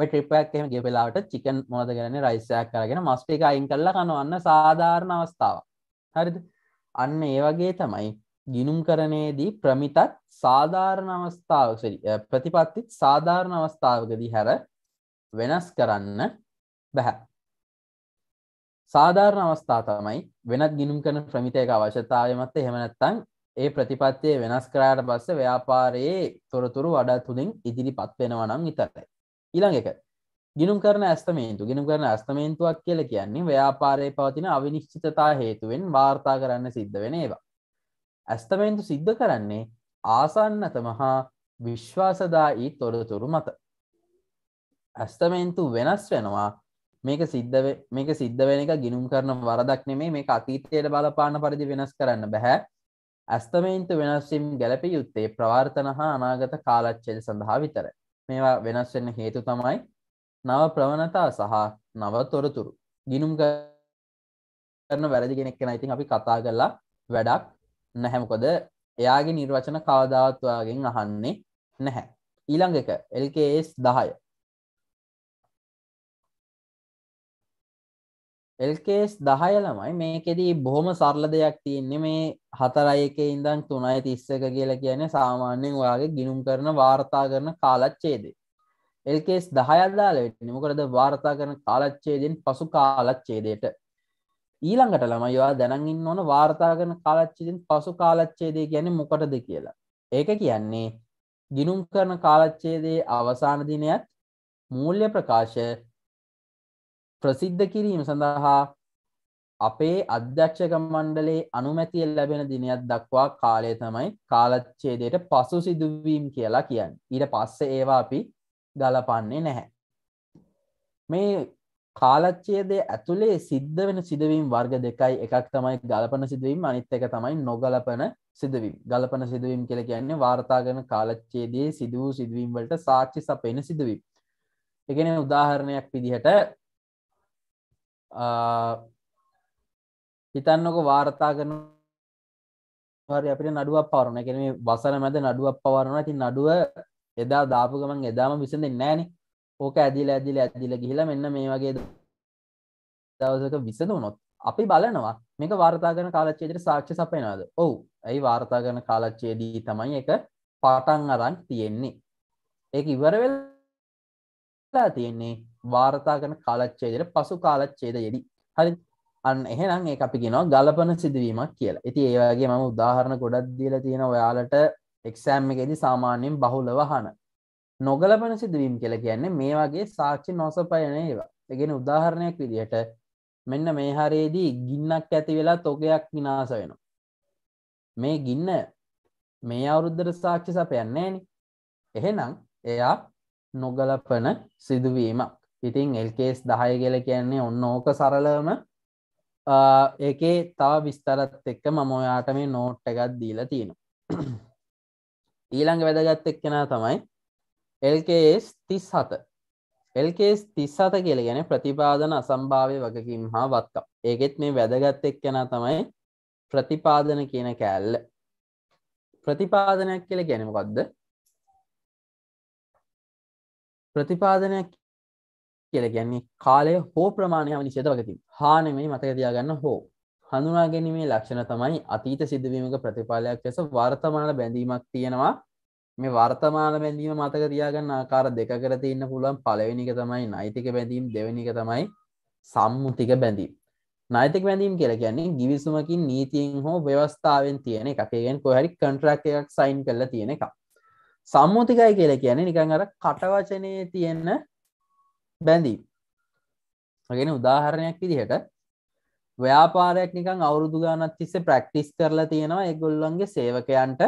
ඔය ට්‍රිපයක් එම ගේ පෙලාවට චිකන් මොද කරන්නේ රයිස්සයක් කරගෙන මස්පික අයින් කරලා කනවන්න සාධාරණ අවස්ථාව හරිද අන්න ඒ වගේ තමයි ගිනුම් කරණයේදී ප්‍රමිතත් සාධාරණ අවස්ථාව ප්‍රතිපත්තිත් සාධාරණ අවස්ථාවකදී හැර වෙනස් කරන්න බැහැ. සාධාරණ අවස්ථා තමයි වෙනත් ගිනුම් කරන ප්‍රමිතයක අවශ්‍යතාවයමත් එහෙමනැත්තං ඒ ප්‍රතිපත්තිය වෙනස් කරාට පස්ස ව්‍යාපාරයේ තොරතුරු වඩා තුළින් ඉදිරිපත් වෙනවනම් විතරයි. ඊළඟ එක ගිනුම් කරන ඇස්තමේන්තු ගිනුම් කරන ඇස්තමේන්තුවක් කියල කියන්නේ ව්‍යාපාරය පවතින අවිනිශ්චිතතා හේතුවෙන් වාර්තා කරන්න සිද්ධ වෙන ඒවා. ඇස්තමේන්තු සිද්ධ කරන්නේ ආසන්නතම හා විශ්වාසදායි තොරතුරු මත. ඇස්තමේන්තු වෙනස් වෙනවා මේක සිද්ධ මේක සිද්ධ වෙන එක ගිනුම් කරන වරදක් නෙමේ මේ අතීතයට බලපාන පරිදි වෙනස් කරන්න බැහැ ඇස්තමේන්තු වෙනස්වීම් ගැලපිය යුත්තේ ප්‍රවර්තන හා අනාගත කාලච්චෙද සඳහා විතර මේවා වෙනස් වෙන්න හේතු තමයි නව ප්‍රවණතා සහ නව තොරතුරු ගිනුම් කරන වැරදි කෙනෙක් කෙන ඉතින් අපි කතා කරලා වැඩක් නැහැමකොද එයාගේ නිර්වචන කවදාවත්වාගෙන් අහන්නේ නැහැ ඊළඟ එක එල්කස් දහය එල්කේස් දහය ළමයි මේකෙදී බොහොම සරල දෙයක් තියන්නේ මේ හතරයි එක ඉඳන් තුනයි තිස්සක කියලා කියන සාමාන්‍යයෙන් ඔයාගේ ගිනුම් කරන වාර්තා කරන කාලච්චේදේ එල්කේස් දහයල්දාල වෙන්නේ මොකරද වාර්තා කරන කාලච්චේදෙන් පසු කාලච්චේදයට ඊළඟට ළමයිවා දැනගින් ඕන වාර්තාගන කාලච්චිතින් පසු කාලච්චේදේ ගැන මොකටද කියලා. ඒක කියන්නේ ගිනුම් කරන කාලච්චේදේ අවසාන දිනයත් මූල්‍ය ප්‍රකාශය ප්‍රසිද්ධ කිරීම සඳහා අපේ අධ්‍යක්ෂක මණ්ඩලේ අනුමැතිය ලැබෙන දිනයක් දක්වා කාලය තමයි කාලච්චේදයට පසු සිදුවීම් කියලා කියන්න ඊට පස්ස ඒවා අපි ගලපන්නේ නැහැ මේ කාලච්චේදය ඇතුළේ සිද්ධ වෙන සිදුවීම් වර්ග දෙකයි එකක් තමයි ගලපන සිදුවීම් අනිත් එක තමයි නොගලපන සිදුවීම් ගලපන සිදුවීම් කියල කියන්නේ වාර්තාගන කාලච්චේදයේ සිදුවූ සිදුවීම් වලට සාච්චි සපෙන සිදුවීම් එකන උදාහරණයක් විදිහට හිතන්නක වාර්තාගන අපිට නඩුවක් පවරන එකන වසර මැද නඩුවක් පවරන ති නඩුව එදා දාපු ගමන් එදාම විසඳ නෑනේ ඕක ඇදිල ඇදිල ඇදිල ගිහිල මෙන්න මේ වගේ දවසක විසඳුනොත් අපි බලනවා මේක වාර්තාගන කාලච්චේදයට සාක්ෂ සපයනවාද ඔවු ඇයි වාර්තාගන කාලච්චේදී තමයි එක පාටන් අරන් තියෙන්නේ ඒ ඉවරවෙල්ලා තියෙන්නේ වාර්තාගන කාලච්චේදයට පසු කාලච්චේද යෙදී හරි අන්න එහෙනම් ඒ අපි ගෙනවා ගලපන සිදුවීමක් කියලා ඉති ඒවාගේ මම උදාහරණ ගොඩක් දීලා තියෙන ඔයාලට එක්සෑම් එකෙදි සාමාන්‍යයෙන් බහුලවහන නොගලපන සිදුවීම් කියලා කියන්නේ මේ වගේ සාක්ෂි නොසපයන ඒවා එකගෙන උදාහරණයක් විදිහට මෙන්න මේ හරේදී ගින්නක් ඇති වෙලා තොගයක් විනාස වෙනවා මේ ගින්න මේ අවුරුද්ධර සාක්ෂි සපයන්නේ එහෙනම් එයා නොගලපන සිදුවීමක් ඉතින් එල්කේස් දහය කියල කියන්නේ ඔන්න ඕක සරලවම ඒකේ තව විස්තරත් එක්ක මම ඔයාට මේ නෝට්ට එකත් දීලා තියෙනවා ඊළඟ වැදගත් එක්කෙනා තමයි එල්කස් තිස් හත එල්කස් තිස් හත කියල ගැන ප්‍රතිපාදන අසම්භාවය වගකින් හා වත්කම් ඒගෙත් මේ වැදගත් එක් කෙන තමයි ප්‍රතිපාදන කියන කෑල්ල ප්‍රතිපාදනයක් කියල ගැනමකොක්ද ප්‍රතිපාදනයක් කියල ගැන්නේ කාලය හෝ ප්‍රමාණයම නිෂේත වගතින් හානෙමයි මතකතියාගන්න හෝ හඳුනා ගැනීමේ ලක්ෂණ තමයි අතීත සිද්ධවීමක ප්‍රතිපාලයක් ලෙස වර්තමාන බැඳීමක් තියෙනවා මේ වර්තමාන බැඳීම මතක තියාගන්න ආකාර දෙකකර තියන්න පුළුවන් පළවෙනික තමයි නෛතික බැඳීම් දෙවනික තමයි සම්මුතික බැඳීම් නෛතික බැඳීම් කියලා කියන්නේ ගිවිසුමකින් නීතියෙන් හෝ ව්‍යවස්ථාවෙන් තියෙන එකක් ඒගෙන් කොහරි කන්ට්‍රක්් එකක් සයින් කරලා තියෙන එක සම්මුතිකයි කියලා කියන්නේ නිකන් අර කටවචනයේ තියෙන බැඳීම් ගෙන උදාහරණයක් විදිහට ව්‍යාපාරයක් නිකං අවුරුදු ගානත් තිස්සේ ප්‍රක්ටිස් කරලා තියෙනවා එගොල්ලන්ගේ සේවකයන්ට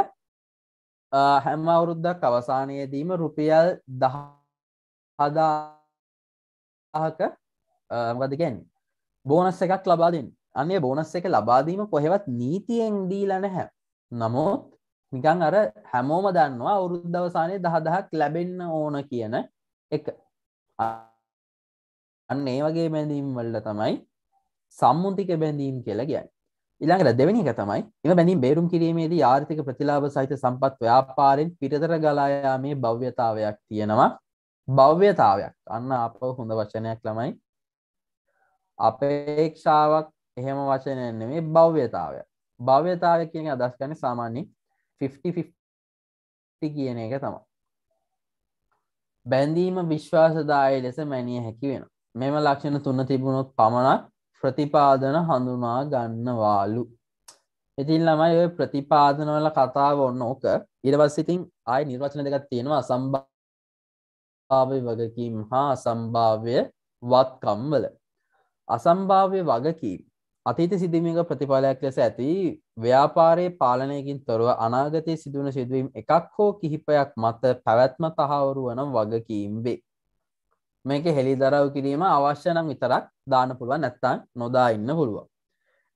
හැම අවුරුද්දක් අවසානයේදීම රුපියල් දහ හදාහක ගදගෙන් බෝනස් එකක් ලබාදින් අන්නේ බෝනස් එක ලබාදීම කොහෙවත් නීතියෙන් දීලන හැ නමුත් නිකං අර හැමෝම දන්නවා අවුරුද්ධවසානය දහදහක් ලැබෙන්න ඕන කියන එක අන්න ඒ වගේ බැඳීම් වල්ල තමයි සම්මුතික බැඳීම් කියලා ගැන් ඉළඟට දෙවැනි එක තමයි එම බැඳින් බේරුම් කිරීමේදී ආර්ථික ප්‍රතිලාභ සහිත සම්පත් ව්‍යාපාරෙන් පිටතර ගලායාමේ භව්‍යතාවයක් තියෙනවා භව්‍යතාවයක් අන්න අප හොඳ වචනයක් ළමයි අපේක්ෂාවක් එහෙම වචනය නෙමේ භව්‍යතාවය භව්‍යතාවය කියන අදස් ගන සාමාන්‍යෙන් 50 කියන එක තමයි බැඳීම විශ්වාසදාය ලෙස මැනිය හැකි වෙන මෙම ලක්ෂණ තුන්න තිබුණොත් පමණක් ප්‍රතිපාදන හඳුනා ගන්නවාලු ඉතින් ළමයි ඔය ප්‍රතිපාදනවල කතාව ඔන්න ඕක ඉරවස් ඉතින් ආය නිර්වචන දෙකක් තියෙනවා අසම්භාවය වගකීම් හා සම්භාවය වත්කම්වල අසම්භාවය වගකීම් අතීත සිදුවීමක ප්‍රතිඵලයක් ලෙස ඇති ව්‍යාපාරයේ පාලනයකින් තොරව අනාගතයේ සිදුවන සිදුවීම් එකක් හෝ කිහිපයක් මත පැවැත්ම තහවුරු වන වගකීම් වේ මේක හෙළි දරව් කිරීම අවශ්‍ය නම් විතරක් දාන පුළුවන් නැත්තන් නොදා ඉන්න පුළුවන්.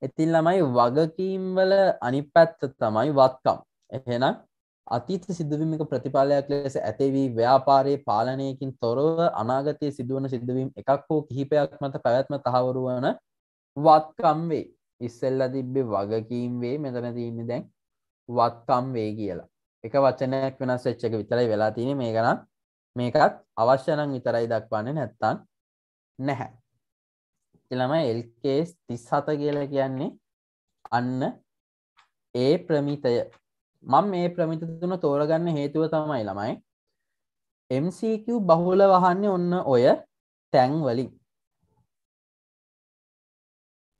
ඉතින් ළමයි වගකීම්වල අනිපැත්ත තමයි වත්කම්. එහෙනම් අතීත සිදුවීමක ප්‍රතිඵලයක් ලෙස ඇතිවී ව්‍යාපාරයේ පාලනයකින් තොරව අනාගතයේ සිදුවන සිදුවීම් එකක් හෝ කිහිපයක් මත පැවැත්ම තහවුරු වන වත්කම් වේ. ඉස්සෙල්ලා තිබ්බේ වගකීම් වේ මෙතන තියෙන්නේ දැන් වත්කම් වේ කියලා. එක වචනයක් වෙනස් වෙච්ච එක විතරයි වෙලා තියෙන්නේ මේක නම් මේකත් අවශ්‍යනං විතරයි දක්වන්නේ නැත්තන් නැහැ එළම එල්කේස් තිස් හත කියල කියන්නේ අන්න ඒ ප්‍රමිතය මං මේ ප්‍රමිත තුන තෝරගන්න හේතුව තමයි ළමයි MCQ බහුල වහන්නේ ඔන්න ඔය තැන්වලින්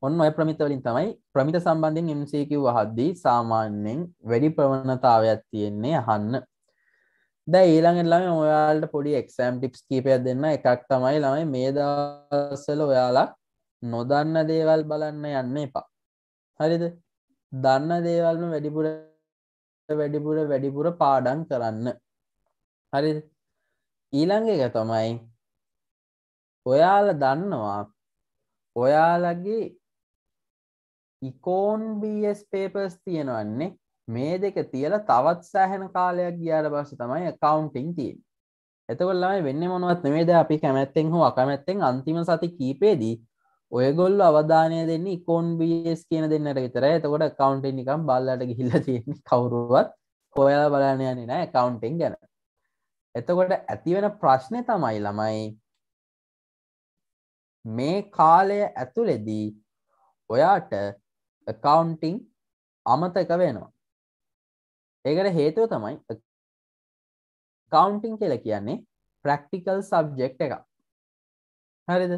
ඔන්න ඔය ප්‍රමිතවලින් තමයි ප්‍රමිත සම්බන්ධින් MCQ වහද්දී සාමාන්‍යයෙන් වැඩි ප්‍රවණතාවයක් තියෙන්නේ අහන්න දැ ඊළඟෙන් ළඟ ඔයාලට පොඩි එක්සෑම් ටිප්ස් කීපයක් දෙන්න එකක් තමයි ළමයි මේ දසල ඔයාලා නොදන්න දේවල් බලන්න යන්න එපා හරිද දන්න දේවල්ම වැඩිපුර වැඩිපුර වැඩිපුර පාඩන් කරන්න හරි ඊළඟ එක තමයි ඔයාල දන්නවා ඔයාලගේ ඉකෝන් බස් පේපස් තියෙනවන්නේ මේ දෙක තියල තවත් සෑහෙන කාලයක් ගියාට පස්ස තමයි කවුන්ටිං තිී එතකොල්ලම වෙන්න මොනුවත් නවේද අපි කැමැත්තෙන් හෝ අකමැත්තෙන් අන්තිම සති කීපේදී ඔයගොල්ල අවධානය දෙන්න කෝන් බස් කියන දෙන්නට විතර එතකොට කවන්ටෙන් නිකම් බල්ලට ගිල්ල තියෙන කවුරුවත් හොයලා බලනයන්නේ නෑ කවුන්ටෙන් ගැන එතකොට ඇතිවෙන ප්‍රශ්නය තමයි ළමයි මේ කාලය ඇතුලෙදී ඔයාට කවුන්ටිං අමතක වෙනවා ඒකට හේතුව තමයි කවන්ටිං කියල කියන්නේ ප්‍රක්ටිකල් සබ්ජෙක්් එක හරිද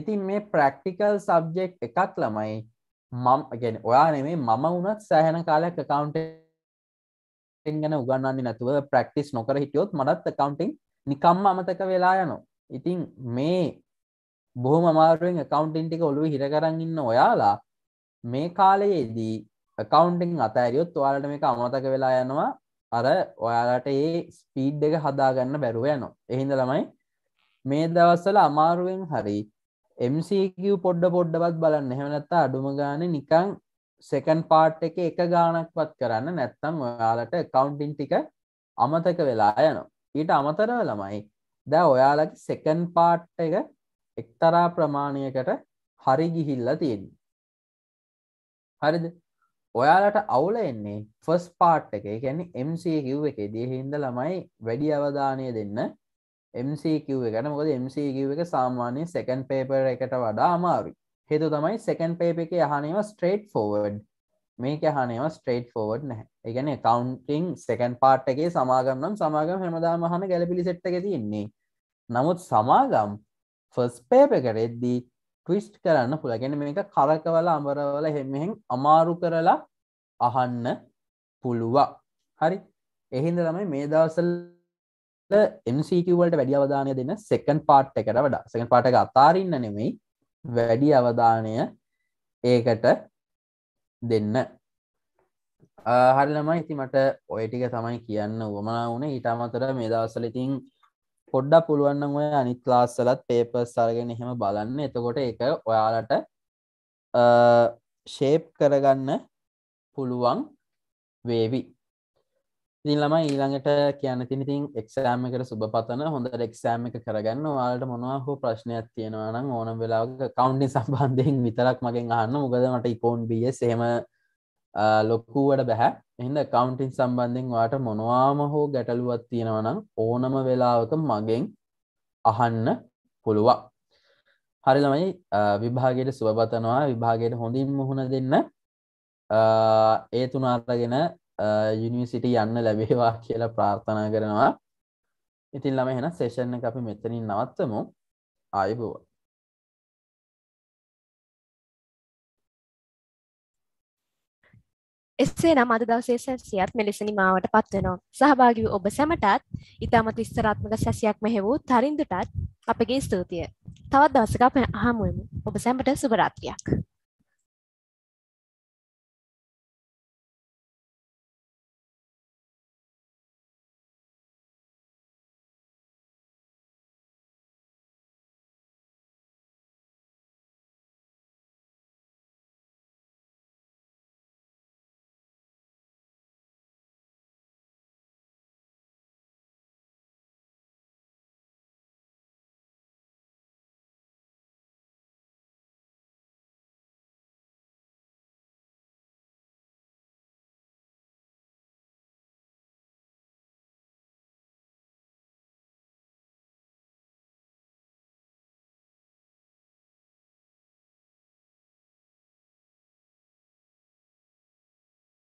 ඉතින් මේ ප්‍රක්ටිකල් සබ්ජෙක්් එකක් ළමයි මම් ගැන ඔයා නෙමේ මම වුණත් සෑහෙන කාලයක් කකවන්ට ගැන උගන්නන්නේ නැතුව ප්‍රක්ටිස් නොකර හිටියොත් මටත් කකවන්ටිං නිකම්ම අමතක වෙලා යනු ඉතින් මේ බොහොම මාරුවෙන් කකවන්ටින්ටික ඔලුව හිර කරන්න ඉන්න ඔයාලා මේ කාලයේදී කකවන්ටිං අතෑරියොත් ඔයාලට මේක අමතක වෙලා යනවා අර ඔයාලට ඒ ස්පීඩ් එක හදාගන්න බැරුව යනවා එහින්ද ළමයි මේ දවස්සල අමාරුවෙන් හරි MCQ පොඩ්ඩ පොඩ්ඩවත් බලන්න හෙමනත්ත අඩුම ගාන නිකං සෙකන් පාට් එක එක ගානක්වත් කරන්න නැත්තම් ඔයාලට කවන්ටින් ටික අමතක වෙලා යනවා ඊට අමතරව ළමයි දැ ඔයාලගේ සෙකන් පාට් එක එක්තරා ප්‍රමාණයකට හරි ගිහිල්ලා තියෙන් හරිද ඔයාලට අවුල එන්නේ ෆස් පාට් එක කියන්නේ MCකිව් එක දේ හින්ද ළමයි වැඩි අවධානය දෙන්න MCකිව් එකට මොකද MCකිව් එක සාමාන්‍ය සැකන් පේපර් එකට වඩා අමාරු හෙතු තමයි සැකන් පේප එක යහනේවා ස්ට්‍රේට් ෆෝවඩ් මේක හනේවා ස්ට්‍රේට් ෆෝවඩ් නැහැ එකන කවන්ටිං සැකන් පාට් එකේ සමාගම්නම් සමාගම් හැමදාම හන ගැලපිලි සෙට්ටක තියෙන්නේ නමුත් සමාගම් ෆස් පේප කරෙද්දී ටවිස්ට් කරන්න පුළ ගැන මේක කරකවල අමරවල හෙමහෙෙන් අමාරු කරලා අහන්න පුළුවා හරි එහින්ද තමයි මේ දවසල් MCකවලට වැඩි අවධානය දෙන්න සෙකන් පාට් එකට වඩා සකන් පාට එක අතාරන්න නෙමෙයි වැඩි අවධානය ඒකට දෙන්න හරිලමයි ඉති මට ඔය ටික තමයි කියන්න උවමනා වුණ ඉතාමතර මේ දවසල ඉතින් පොඩ්ඩ පුළුවන්න ඔය අනි ලාස්සලත් පේපර් සරගෙන එහෙම බලන්න එතකොට එක ඔයාලට ශේප් කරගන්න පුළුවන් වේවි ඉතිල්ලම ඊළඟට කියන තිනිතින් එක්ෂෑම එකට සුබ පතන හොඳ එක්ෂෑම එක කරගන්න වාලට මොනවා හෝ ප්‍රශ්නයක් තියෙනවනම් ඕනම් වෙලාව කවුන්්ඩි සම්බන්ධයෙන් විතරක් මගෙන් අහන්න මුගදමට ඉකෝන් බිය සේම ලොකුවට බැහැ එහිද කවන්ටින් සම්බන්ධෙන් වාට මොනවාම හෝ ගැටලුවත් තියෙනවනම් ඕනම වෙලාවක මගෙන් අහන්න පුළුවන් හරි ළමයි විභාගයට සුවබතනවා විභාගයට හොඳින් මුහුණ දෙන්න ඒ තුනාර්තගෙන යුනිසිටි යන්න ලැබේවා කියලා ප්‍රාර්ථනා කරනවා ඉතින් ළම හෙන සේෂණ අපි මෙතනින් නවත්තමු ආයබුව එස්සේ නම් අද දවසේ සැසියත් මෙලෙසනි මාවට පත්වනවා. සහභාගි වූ ඔබ සැමටත් ඉතාමත් විස්තරාත්මක සැසියක් මෙහෙවූ තරින්දුටත් අපගේ ස්තුතිය. තවත් දවසක අප අහමුවෙමු. ඔබ සැමට සුබරාත්‍රියක්.